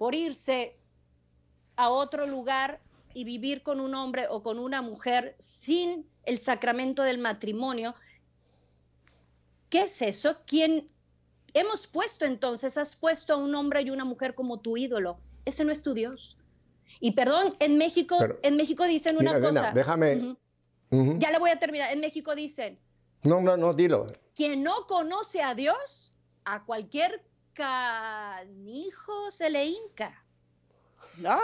por irse a otro lugar y vivir con un hombre o con una mujer sin el sacramento del matrimonio. ¿Qué es eso? ¿Quién hemos puesto entonces? Has puesto a un hombre y una mujer como tu ídolo. Ese no es tu Dios. Y perdón, en México, en México dicen una cosa. déjame. Ya le voy a terminar. En México dicen. No, no, no, dilo. Quien no conoce a Dios, a cualquier hijo se le hinca, ¿no?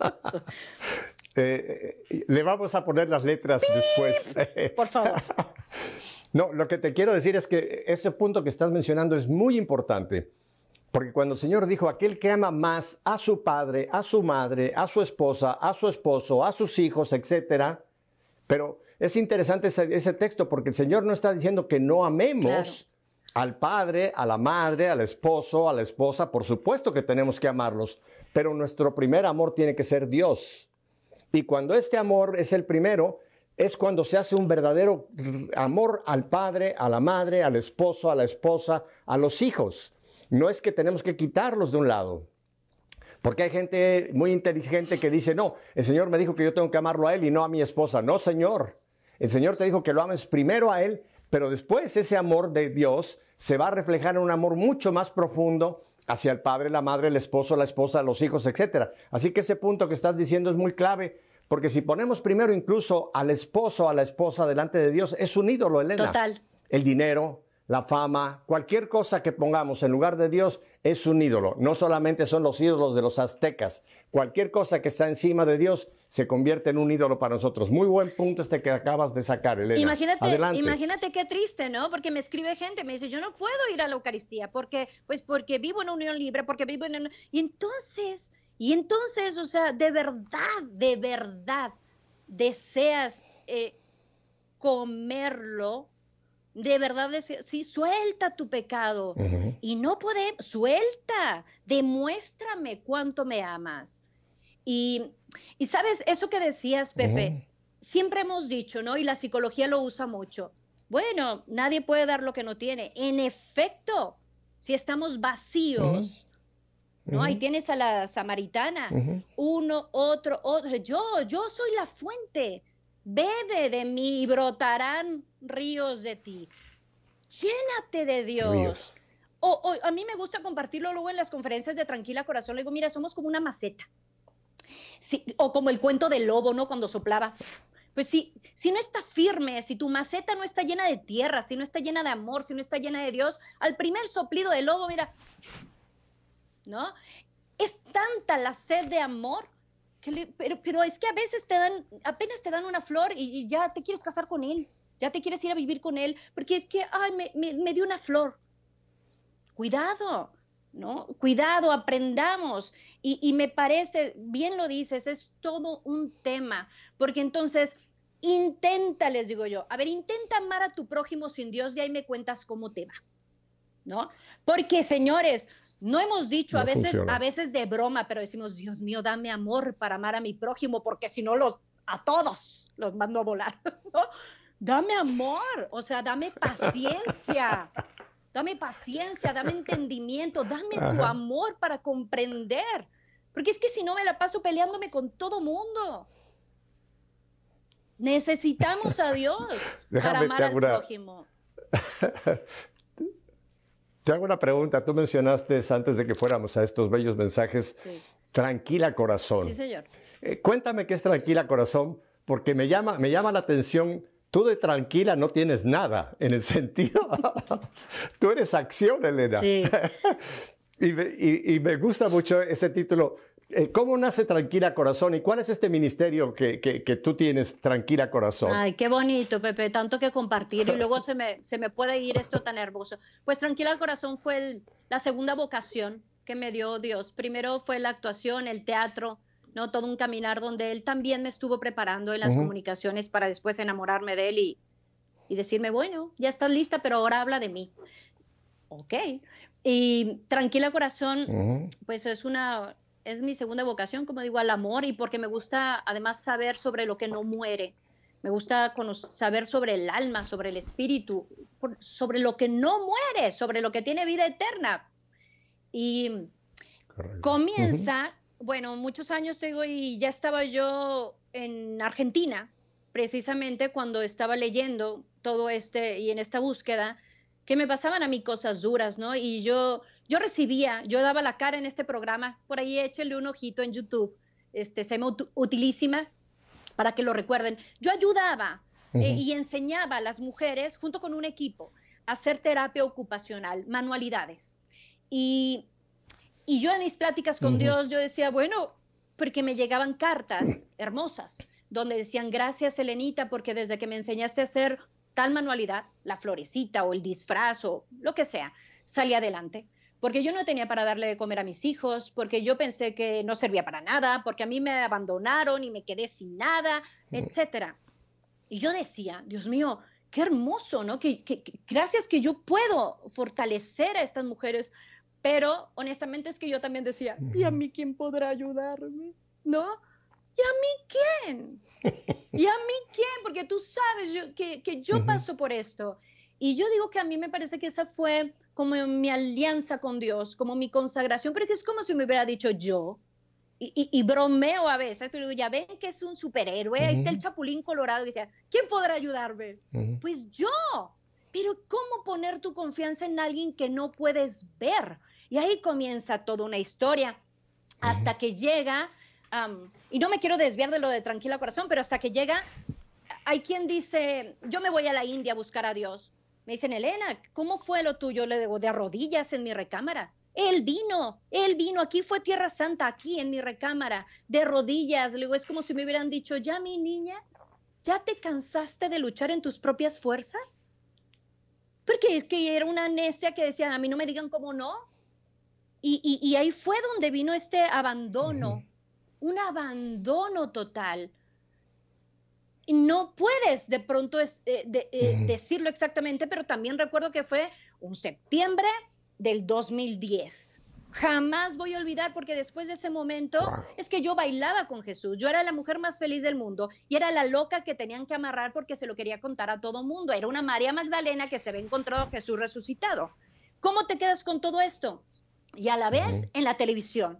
Eh, eh, le vamos a poner las letras después. Por favor. no, lo que te quiero decir es que ese punto que estás mencionando es muy importante. Porque cuando el Señor dijo, aquel que ama más a su padre, a su madre, a su esposa, a su esposo, a sus hijos, etcétera, pero es interesante ese, ese texto porque el Señor no está diciendo que no amemos, al padre, a la madre, al esposo, a la esposa, por supuesto que tenemos que amarlos, pero nuestro primer amor tiene que ser Dios. Y cuando este amor es el primero, es cuando se hace un verdadero amor al padre, a la madre, al esposo, a la esposa, a los hijos. No es que tenemos que quitarlos de un lado. Porque hay gente muy inteligente que dice, no, el Señor me dijo que yo tengo que amarlo a Él y no a mi esposa. No, Señor. El Señor te dijo que lo ames primero a Él pero después ese amor de Dios se va a reflejar en un amor mucho más profundo hacia el padre, la madre, el esposo, la esposa, los hijos, etc. Así que ese punto que estás diciendo es muy clave, porque si ponemos primero incluso al esposo, a la esposa delante de Dios, es un ídolo, Elena. Total. El dinero, la fama, cualquier cosa que pongamos en lugar de Dios es un ídolo. No solamente son los ídolos de los aztecas, cualquier cosa que está encima de Dios se convierte en un ídolo para nosotros. Muy buen punto este que acabas de sacar, Elena. Imagínate, qué triste, ¿no? Porque me escribe gente, me dice, yo no puedo ir a la Eucaristía, porque, pues porque vivo en unión libre, porque vivo en... Y entonces, y entonces, o sea, de verdad, de verdad, deseas eh, comerlo, de verdad, deseas, sí, suelta tu pecado. Y no podemos, suelta, demuéstrame cuánto me amas y, sabes, eso que decías, Pepe, oh. siempre hemos dicho, ¿no? Y la psicología lo usa mucho. Bueno, nadie puede dar lo que no tiene. En efecto, si estamos vacíos, ¿no? Ahí tienes a la samaritana, uno, otro, Yo, yo soy la fuente. Bebe de mí y brotarán ríos de ti. Llénate de Dios. a mí me gusta compartirlo luego en las conferencias de Tranquila Corazón. Le digo, mira, somos como una maceta o como el cuento del lobo, ¿no? Cuando soplaba, Pues si, si no está firme, si tu maceta no está llena de tierra, si no está llena de amor, si no está llena de Dios, al primer soplido del lobo, mira, ¿no? Es tanta la sed de amor pero, es que a veces te dan, apenas te dan una flor y, ya te quieres casar con él, ya te quieres ir a vivir con él, porque es que, ay, me, me dio una flor. Cuidado, Cuidado, aprendamos. Y, me parece, bien lo dices, es todo un tema, porque entonces intenta, les digo yo, a ver, intenta amar a tu prójimo sin Dios y ahí me cuentas cómo te va, ¿no? Porque, señores, no hemos dicho a veces, a veces de broma, pero decimos, Dios mío, dame amor para amar a mi prójimo, porque si no los a todos los mando a volar. Dame amor, o sea, dame paciencia dame paciencia, dame entendimiento, dame tu amor para comprender. Porque es que si no me la paso peleándome con todo mundo. Necesitamos a Dios para amar al prójimo. Te hago una pregunta. Tú mencionaste antes de que fuéramos a estos bellos mensajes, tranquila corazón. Sí, señor. Eh, cuéntame qué es tranquila corazón, porque me llama, me llama la atención Tú de tranquila no tienes nada, en el sentido, tú eres acción, Elena. Sí. y, me, gusta mucho ese título, eh, ¿Cómo nace Tranquila Corazón y cuál es este ministerio que, tú tienes, Tranquila Corazón? Ay, qué bonito, Pepe, tanto que compartir y luego se me, se me puede ir esto tan hermoso. Pues Tranquila Corazón fue la segunda vocación que me dio Dios. Primero fue la actuación, el teatro, todo un caminar donde él también me estuvo preparando en las comunicaciones para después enamorarme de él y, decirme, bueno, ya estás lista, pero ahora habla de mí. Ok. Y Tranquila Corazón, pues es una, es mi segunda vocación, como digo, al amor y porque me gusta además saber sobre lo que no muere. Me gusta saber sobre el alma, sobre el espíritu, sobre lo que no muere, sobre lo que tiene vida eterna. Y comienza bueno, muchos años te digo, y ya estaba yo en Argentina, precisamente cuando estaba leyendo todo este y en esta búsqueda, que me pasaban a mí cosas duras, ¿no? Y yo, yo recibía, yo daba la cara en este programa, por ahí échenle un ojito en YouTube, este, se me utilísima para que lo recuerden. Yo ayudaba eh, y enseñaba a las mujeres, junto con un equipo, a hacer terapia ocupacional, manualidades. Y y yo en mis pláticas con Dios, yo decía, bueno, porque me llegaban cartas hermosas donde decían, gracias Elenita, porque desde que me enseñaste a hacer tal manualidad, la florecita o el disfraz o lo que sea, salí adelante. Porque yo no tenía para darle de comer a mis hijos, porque yo pensé que no servía para nada, porque a mí me abandonaron y me quedé sin nada, etcétera. Y yo decía, Dios mío, qué hermoso, ¿no? gracias que yo puedo fortalecer a estas mujeres pero honestamente es que yo también decía, ¿y a mí quién podrá ayudarme? ¿No? ¿Y a mí quién? ¿Y a mí quién? Porque tú sabes yo, que, que, yo paso por esto. Y yo digo que a mí me parece que esa fue como mi alianza con Dios, como mi consagración, pero que es como si me hubiera dicho yo. Y, y, bromeo a veces, pero ya ven que es un superhéroe, ahí está el chapulín colorado que decía, ¿quién podrá ayudarme? Pues yo. Pero ¿cómo poner tu confianza en alguien que no puedes ver? Y ahí comienza toda una historia hasta que llega, y no me quiero desviar de lo de Tranquila Corazón, pero hasta que llega, hay quien dice, yo me voy a la India a buscar a Dios. Me dicen, Elena, ¿cómo fue lo tuyo? Le digo, de rodillas en mi recámara. Él vino, él vino, aquí fue Tierra Santa, aquí en mi recámara, de rodillas. Le es como si me hubieran dicho, ya mi niña, ¿ya te cansaste de luchar en tus propias fuerzas? Porque es que era una necia que decía, a mí no me digan cómo no, y, ahí fue donde vino este abandono, un abandono total. Y no puedes de pronto eh, eh, decirlo exactamente, pero también recuerdo que fue un septiembre del 2010 jamás voy a olvidar porque después de ese momento es que yo bailaba con Jesús, yo era la mujer más feliz del mundo y era la loca que tenían que amarrar porque se lo quería contar a todo mundo, era una María Magdalena que se había encontrado Jesús resucitado. ¿Cómo te quedas con todo esto? y a la vez en la televisión.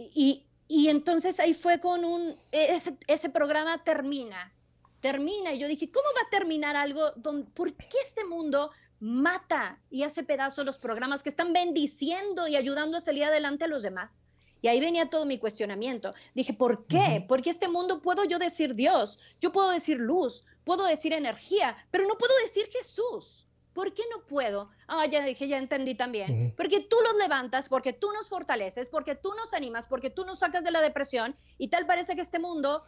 Y, entonces ahí fue con un, ese, programa termina, termina. Y yo dije, ¿cómo va a terminar algo? Donde, ¿Por qué este mundo mata y hace pedazos los programas que están bendiciendo y ayudando a salir adelante a los demás? Y ahí venía todo mi cuestionamiento. Dije, ¿por qué? Porque este mundo puedo yo decir Dios, yo puedo decir luz, puedo decir energía, pero no puedo decir Jesús. ¿Por qué no puedo? Ah, ya dije, ya entendí también. Porque tú los levantas, porque tú nos fortaleces, porque tú nos animas, porque tú nos sacas de la depresión y tal parece que este mundo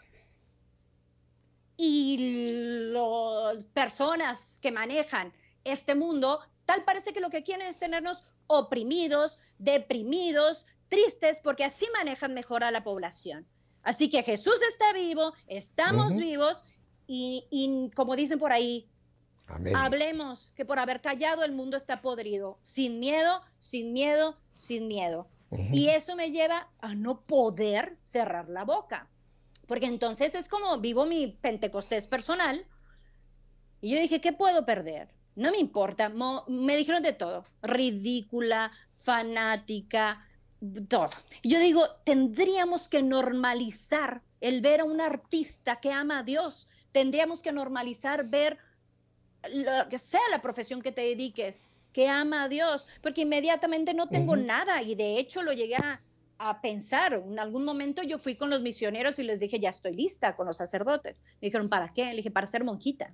y las personas que manejan este mundo, tal parece que lo que quieren es tenernos oprimidos, deprimidos, tristes, porque así manejan mejor a la población. Así que Jesús está vivo, estamos vivos y como dicen por ahí, Hablemos que por haber callado el mundo está podrido, sin miedo, sin miedo, sin miedo. Y eso me lleva a no poder cerrar la boca, porque entonces es como vivo mi pentecostés personal. Y yo dije, ¿qué puedo perder? No me importa, me dijeron de todo, ridícula, fanática, todo. Yo digo, tendríamos que normalizar el ver a un artista que ama a Dios, tendríamos que normalizar ver lo que sea la profesión que te dediques, que ama a Dios, porque inmediatamente no tengo nada y de hecho lo llegué a, pensar. En algún momento yo fui con los misioneros y les dije, ya estoy lista con los sacerdotes. Me dijeron, ¿para qué? Le dije, para ser monjita.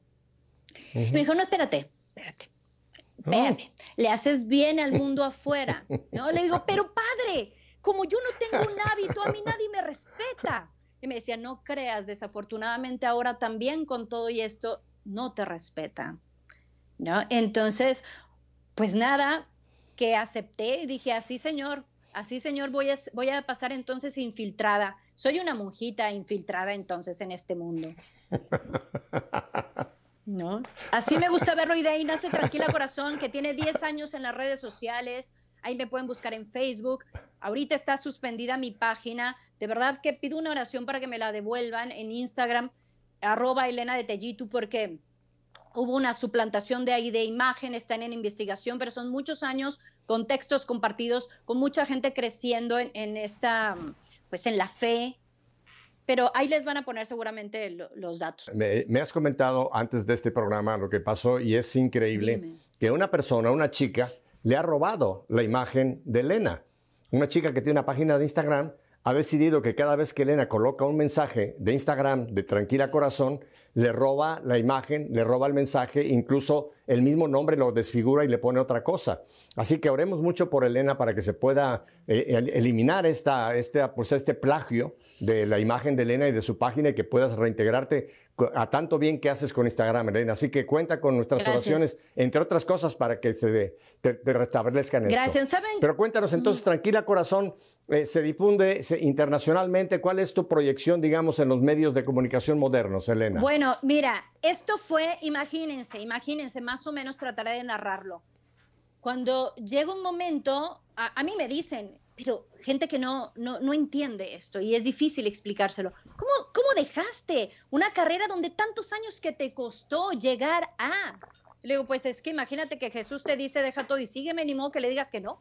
Me dijeron, no, espérate, espérate. le haces bien al mundo afuera. No, le digo, pero padre, como yo no tengo un hábito, a mí nadie me respeta. Y me decía, no creas, desafortunadamente ahora también con todo y esto, no te respeta, ¿no? Entonces, pues nada, que acepté y dije, así señor, así señor, voy a, voy a pasar entonces infiltrada. Soy una monjita infiltrada entonces en este mundo. ¿No? Así me gusta verlo y de ahí nace Tranquila Corazón, que tiene 10 años en las redes sociales. Ahí me pueden buscar en Facebook. Ahorita está suspendida mi página. De verdad que pido una oración para que me la devuelvan en Instagram arroba Elena de Tellitu, porque hubo una suplantación de ahí de imagen, están en investigación, pero son muchos años con textos compartidos, con mucha gente creciendo en, esta, pues en la fe. Pero ahí les van a poner seguramente los datos. Me, has comentado antes de este programa lo que pasó y es increíble que una persona, una chica, le ha robado la imagen de Elena. Una chica que tiene una página de Instagram ha decidido que cada vez que Elena coloca un mensaje de Instagram de Tranquila Corazón, le roba la imagen, le roba el mensaje, incluso el mismo nombre lo desfigura y le pone otra cosa. Así que oremos mucho por Elena para que se pueda eh, eliminar esta, este, pues este plagio de la imagen de Elena y de su página y que puedas reintegrarte a tanto bien que haces con Instagram, Elena. Así que cuenta con nuestras oraciones, entre otras cosas, para que se te, restablezcan. Gracias, ¿saben? Pero cuéntanos entonces, mm. tranquila corazón, eh, se difunde internacionalmente. ¿Cuál es tu proyección, digamos, en los medios de comunicación modernos, Elena? Bueno, mira, esto fue, imagínense, imagínense, más o menos trataré de narrarlo. Cuando llega un momento, a, mí me dicen, pero gente que no, no, no, entiende esto y es difícil explicárselo. ¿Cómo, ¿Cómo dejaste una carrera donde tantos años que te costó llegar a? Le digo, pues es que imagínate que Jesús te dice, deja todo y sígueme, ni modo que le digas que no.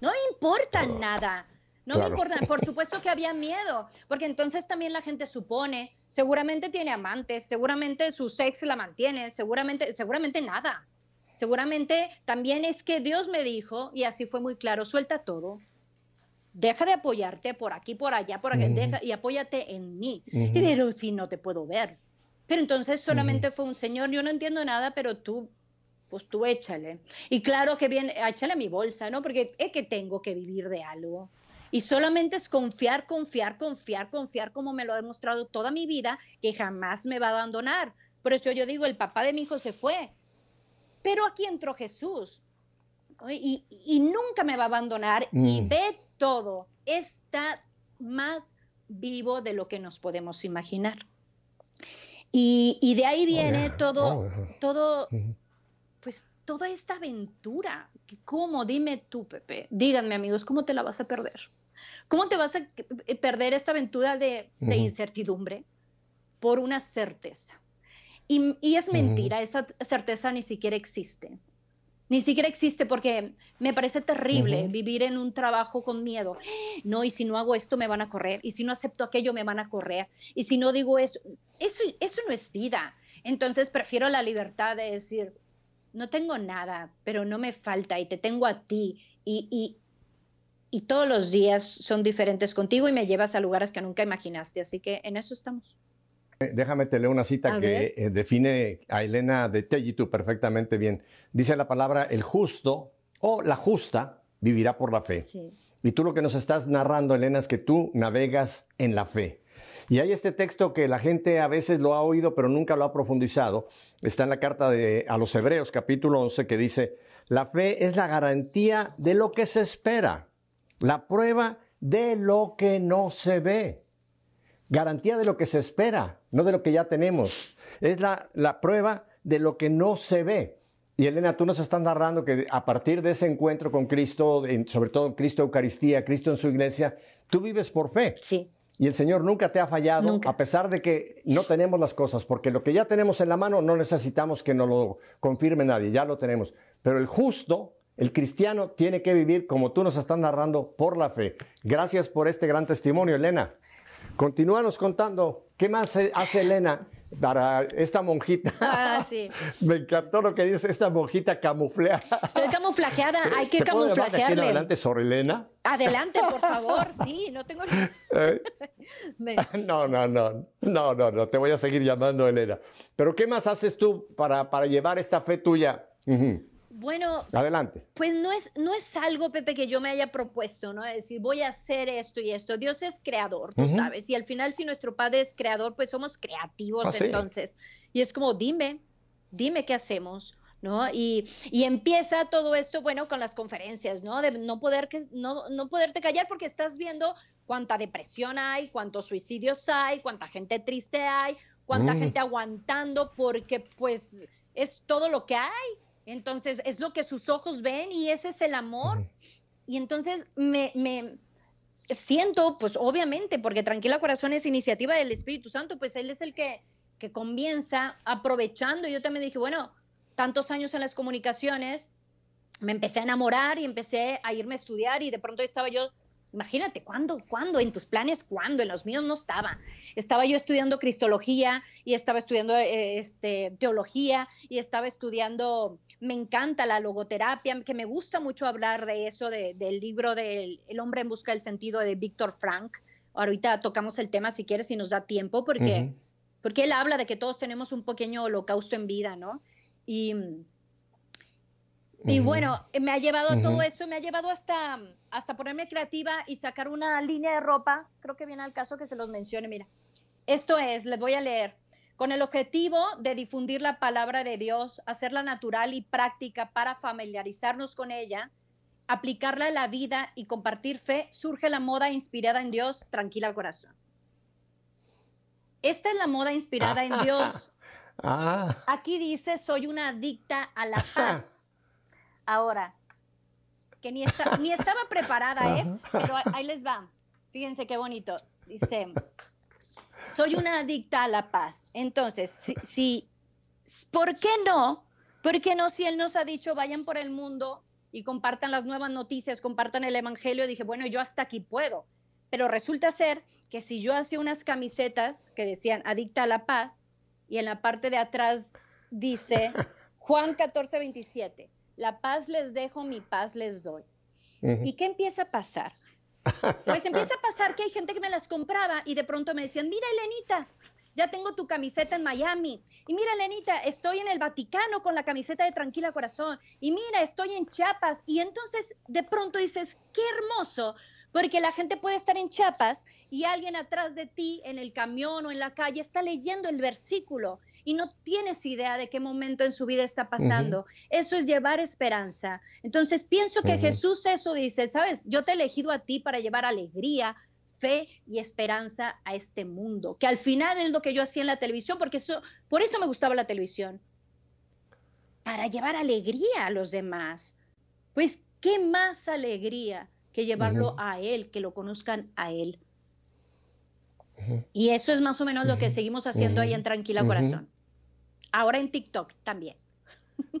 No me importa nada. No me importa, Por supuesto que había miedo, porque entonces también la gente supone, seguramente tiene amantes, seguramente su sex la mantiene, seguramente, seguramente nada. Seguramente también es que Dios me dijo, y así fue muy claro, suelta todo. Deja de apoyarte por aquí, por allá, por aquí, deja, y apóyate en mí. Y -huh. si no te puedo ver. Pero entonces solamente fue un señor, yo no entiendo nada, pero tú pues tú échale. Y claro que bien, ah, échale a mi bolsa, ¿no? Porque es que tengo que vivir de algo. Y solamente es confiar, confiar, confiar, confiar, como me lo ha demostrado toda mi vida, que jamás me va a abandonar. Por eso yo digo, el papá de mi hijo se fue. Pero aquí entró Jesús. Y, nunca me va a abandonar. Y mm. ve todo. Está más vivo de lo que nos podemos imaginar. Y, de ahí oh, viene todo, oh, todo, mm-hmm pues toda esta aventura. ¿Cómo? Dime tú, Pepe. Díganme, amigos, ¿cómo te la vas a perder? ¿Cómo te vas a eh, perder esta aventura de, incertidumbre por una certeza? Y, es mentira, esa certeza ni siquiera existe. Ni siquiera existe porque me parece terrible vivir en un trabajo con miedo. No, y si no hago esto me van a correr, y si no acepto aquello me van a correr, y si no digo esto, eso, eso no es vida. Entonces prefiero la libertad de decir, no tengo nada, pero no me falta y te tengo a ti y, y, y todos los días son diferentes contigo y me llevas a lugares que nunca imaginaste. Así que en eso estamos. Déjame te leo una cita que eh, define a Elena de Tellitu perfectamente bien. Dice la palabra el justo o la justa vivirá por la fe. Y tú lo que nos estás narrando, Elena, es que tú navegas en la fe. Y hay este texto que la gente a veces lo ha oído pero nunca lo ha profundizado. Está en la carta de, a los Hebreos capítulo 11 que dice, la fe es la garantía de lo que se espera, la prueba de lo que no se ve. Garantía de lo que se espera, no de lo que ya tenemos. Es la, la prueba de lo que no se ve. Y Elena, tú nos estás narrando que a partir de ese encuentro con Cristo, sobre todo Cristo Eucaristía, Cristo en su iglesia, tú vives por fe. Sí. Y el Señor nunca te ha fallado, a pesar de que no tenemos las cosas, porque lo que ya tenemos en la mano no necesitamos que nos lo confirme nadie, ya lo tenemos. Pero el justo, el cristiano, tiene que vivir como tú nos estás narrando por la fe. Gracias por este gran testimonio, Elena. Continúanos contando, ¿qué más hace Elena para esta monjita. Ah, sí. Me encantó lo que dice esta monjita camuflada Estoy camuflajeada, hay que camuflajearle. adelante, Sor Elena? Adelante, por favor, sí, no tengo ¿Eh? No, no, no, no, no, no, te voy a seguir llamando Elena. Pero ¿qué más haces tú para, llevar esta fe tuya? Bueno, adelante. Pues no es, no es algo, Pepe, que yo me haya propuesto, ¿no? Es decir, voy a hacer esto y esto. Dios es creador, tú sabes. Y al final, si nuestro Padre es creador, pues somos creativos entonces. Y es como, dime, dime qué hacemos. ¿No? Y, empieza todo esto, bueno, con las conferencias, ¿no? De no, poder que, no, poderte callar porque estás viendo cuánta depresión hay, cuántos suicidios hay, cuánta gente triste hay, cuánta mm. gente aguantando porque pues es todo lo que hay, entonces, es lo que sus ojos ven y ese es el amor. Y entonces me, siento, pues obviamente, porque Tranquila Corazón es iniciativa del Espíritu Santo, pues él es el que, que comienza aprovechando. Yo también dije, bueno, tantos años en las comunicaciones, me empecé a enamorar y empecé a irme a estudiar y de pronto estaba yo Imagínate, ¿cuándo? ¿Cuándo? ¿En tus planes? ¿Cuándo? En los míos no estaba. Estaba yo estudiando cristología y estaba estudiando eh, este, teología y estaba estudiando, me encanta la logoterapia, que me gusta mucho hablar de eso, del libro del El hombre en busca del sentido de Víctor Frank. Ahorita tocamos el tema si quieres, si nos da tiempo, porque, porque él habla de que todos tenemos un pequeño holocausto en vida, ¿no? Y y bueno, eh, me ha llevado todo eso, me ha llevado hasta, hasta ponerme creativa y sacar una línea de ropa. Creo que viene al caso que se los mencione. Mira, esto es, les voy a leer. Con el objetivo de difundir la palabra de Dios, hacerla natural y práctica para familiarizarnos con ella, aplicarla a la vida y compartir fe, surge la moda inspirada en Dios, tranquila corazón. Esta es la moda inspirada en Dios. Ah. Aquí dice, soy una adicta a la paz. Ahora, que ni, ni estaba preparada, ¿eh? Pero ahí les va. Fíjense qué bonito. Dice, soy una adicta a la paz. Entonces, si, ¿por qué no? ¿Por qué no si él nos ha dicho vayan por el mundo y compartan las nuevas noticias, compartan el evangelio? Dije, bueno, yo hasta aquí puedo. Pero resulta ser que si yo hacía unas camisetas que decían adicta a la paz y en la parte de atrás dice Juan 14, 27 la paz les dejo, mi paz les doy. ¿Y qué empieza a pasar? Pues empieza a pasar que hay gente que me las compraba y de pronto me decían, mira, Elenita, ya tengo tu camiseta en Miami. Y mira, Lenita, estoy en el Vaticano con la camiseta de Tranquila Corazón. Y mira, estoy en Chiapas. Y entonces de pronto dices, qué hermoso, porque la gente puede estar en Chiapas y alguien atrás de ti, en el camión o en la calle, está leyendo el versículo y no tienes idea de qué momento en su vida está pasando. Eso es llevar esperanza. Entonces pienso que Jesús eso dice, sabes, yo te he elegido a ti para llevar alegría, fe y esperanza a este mundo, que al final es lo que yo hacía en la televisión, porque eso, por eso me gustaba la televisión, para llevar alegría a los demás. Pues, ¿qué más alegría que llevarlo a Él, que lo conozcan a Él? Y eso es más o menos lo que seguimos haciendo ahí en Tranquila Corazón. Ahora en TikTok también.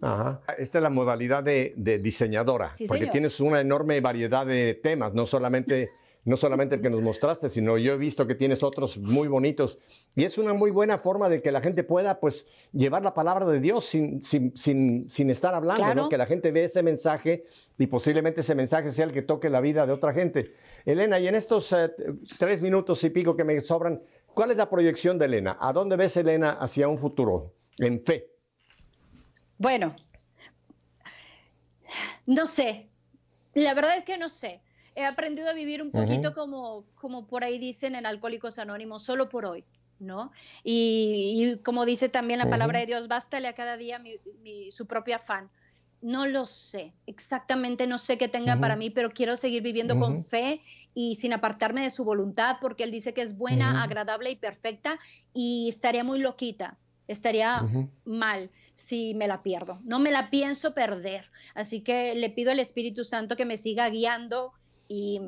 Ah, esta es la modalidad de, diseñadora, porque tienes una enorme variedad de temas, no solamente, no solamente el que nos mostraste, sino yo he visto que tienes otros muy bonitos. Y es una muy buena forma de que la gente pueda pues, llevar la palabra de Dios sin, sin, sin, sin estar hablando, que la gente ve ese mensaje y posiblemente ese mensaje sea el que toque la vida de otra gente. Elena, y en estos eh, tres minutos y pico que me sobran, ¿cuál es la proyección de Elena? ¿A dónde ves Elena hacia un futuro? en fe? Bueno, no sé. La verdad es que no sé. He aprendido a vivir un poquito como, como por ahí dicen en Alcohólicos Anónimos, solo por hoy. ¿no? Y, como dice también la palabra de Dios, bástale a cada día su propio afán. No lo sé, exactamente no sé qué tenga para mí, pero quiero seguir viviendo con fe y sin apartarme de su voluntad, porque Él dice que es buena, agradable y perfecta, y estaría muy loquita Estaría mal si me la pierdo. No me la pienso perder. Así que le pido al Espíritu Santo que me siga guiando y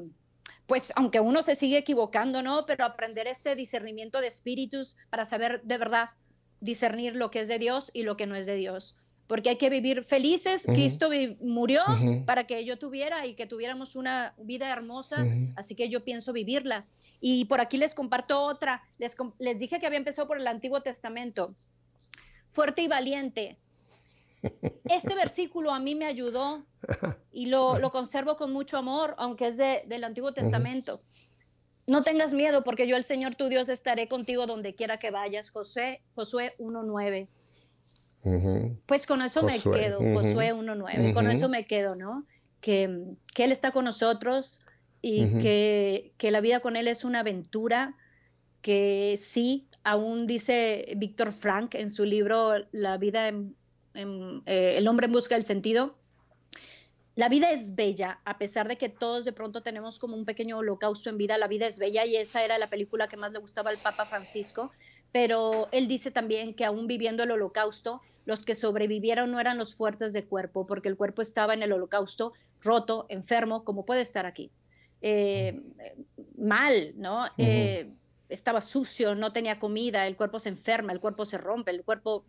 pues aunque uno se sigue equivocando, ¿no? Pero aprender este discernimiento de espíritus para saber de verdad discernir lo que es de Dios y lo que no es de Dios. Porque hay que vivir felices. Cristo murió para que yo tuviera y que tuviéramos una vida hermosa. Así que yo pienso vivirla. Y por aquí les comparto otra. Les, les dije que había empezado por el Antiguo Testamento fuerte y valiente. Este versículo a mí me ayudó y lo, conservo con mucho amor, aunque es del Antiguo Testamento. No tengas miedo porque yo el Señor tu Dios estaré contigo donde quiera que vayas. José, Josué 1.9. Pues con eso me quedo, Josué 1.9. Con eso me quedo, ¿no? Que, Él está con nosotros y que, que la vida con Él es una aventura, que sí, aún dice Víctor Frank en su libro La vida eh, El hombre en busca del sentido, la vida es bella, a pesar de que todos de pronto tenemos como un pequeño holocausto en vida, la vida es bella y esa era la película que más le gustaba al Papa Francisco, pero él dice también que aún viviendo el holocausto, los que sobrevivieron no eran los fuertes de cuerpo, porque el cuerpo estaba en el holocausto roto, enfermo, como puede estar aquí. Eh, eh, mal, ¿no? estaba sucio, no tenía comida, el cuerpo se enferma, el cuerpo se rompe, el cuerpo...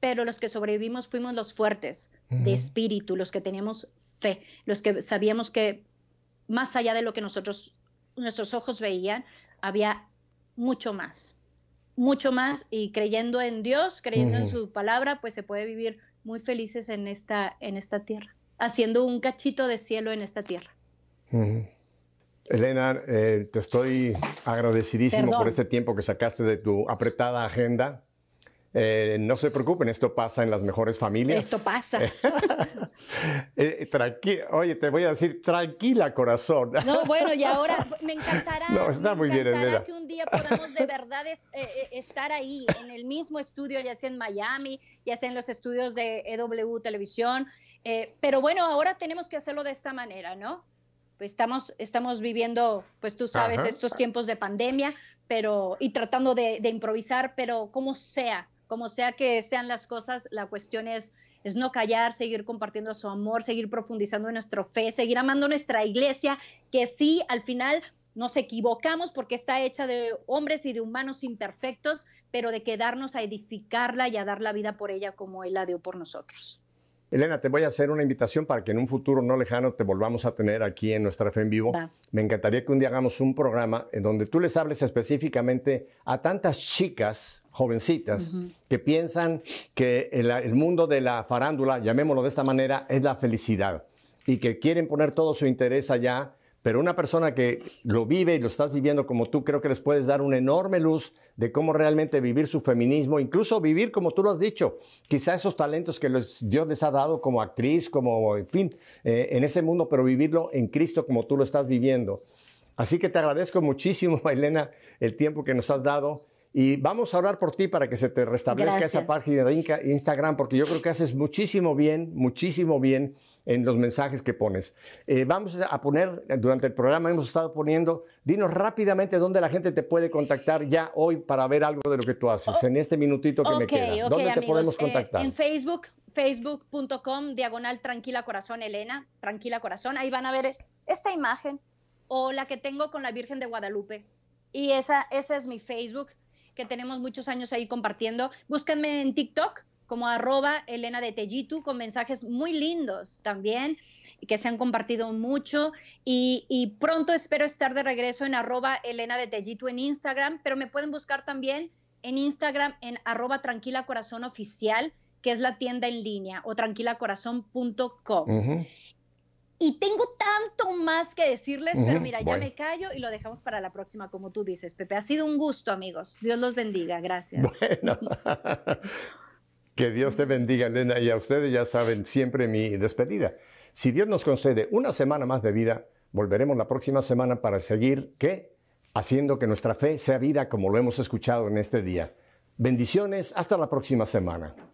Pero los que sobrevivimos fuimos los fuertes de espíritu, los que teníamos fe, los que sabíamos que más allá de lo que nosotros, nuestros ojos veían, había mucho más, mucho más y creyendo en Dios, creyendo en su palabra, pues se puede vivir muy felices en esta, en esta tierra, haciendo un cachito de cielo en esta tierra. Elena, eh, te estoy agradecidísimo por este tiempo que sacaste de tu apretada agenda. Eh, no se preocupen, esto pasa en las mejores familias. Esto pasa. Eh, oye, te voy a decir, tranquila, corazón. No, bueno, y ahora me encantará, está muy que un día podamos de verdad estar ahí, en el mismo estudio, ya sea en Miami, ya sea en los estudios de EW Televisión. pero bueno, ahora tenemos que hacerlo de esta manera, ¿no? estamos, estamos viviendo, pues tú sabes, estos tiempos de pandemia, pero y tratando de, improvisar, pero como sea, como sea que sean las cosas, la cuestión es, es no callar, seguir compartiendo su amor, seguir profundizando en nuestra fe, seguir amando nuestra iglesia, que sí, al final nos equivocamos porque está hecha de hombres y de humanos imperfectos, pero de quedarnos a edificarla y a dar la vida por ella como Él la dio por nosotros. Elena, te voy a hacer una invitación para que en un futuro no lejano te volvamos a tener aquí en nuestra fe en vivo. Me encantaría que un día hagamos un programa en donde tú les hables específicamente a tantas chicas jovencitas que piensan que el, mundo de la farándula, llamémoslo de esta manera, es la felicidad y que quieren poner todo su interés allá pero una persona que lo vive y lo estás viviendo como tú, creo que les puedes dar una enorme luz de cómo realmente vivir su feminismo, incluso vivir como tú lo has dicho, quizá esos talentos que los, Dios les ha dado como actriz, como, en fin, eh, en ese mundo, pero vivirlo en Cristo como tú lo estás viviendo. Así que te agradezco muchísimo, Elena, el tiempo que nos has dado. Y vamos a orar por ti para que se te restablezca esa página de Instagram, porque yo creo que haces muchísimo bien, muchísimo bien en los mensajes que pones. Eh, vamos a poner, durante el programa hemos estado poniendo, dinos rápidamente dónde la gente te puede contactar ya hoy para ver algo de lo que tú haces, oh, en este minutito que me queda. ¿Dónde te podemos eh, contactar? en Facebook, facebook.com, diagonal Tranquila Corazón, Elena, Tranquila Corazón. Ahí van a ver esta imagen o la que tengo con la Virgen de Guadalupe. Y esa, ese es mi Facebook que tenemos muchos años ahí compartiendo. Búsquenme en TikTok como arroba Elena de con mensajes muy lindos también, que se han compartido mucho. Y, pronto espero estar de regreso en arroba Elena de en Instagram, pero me pueden buscar también en Instagram en arroba Tranquila Corazón Oficial, que es la tienda en línea, o tranquilacorazón.com. Y tengo tanto más que decirles, pero mira, ya me callo y lo dejamos para la próxima, como tú dices, Pepe. Ha sido un gusto, amigos. Dios los bendiga. Gracias. que Dios te bendiga, Elena. Y a ustedes ya saben siempre mi despedida. Si Dios nos concede una semana más de vida, volveremos la próxima semana para seguir, ¿qué? Haciendo que nuestra fe sea vida como lo hemos escuchado en este día. Bendiciones. Hasta la próxima semana.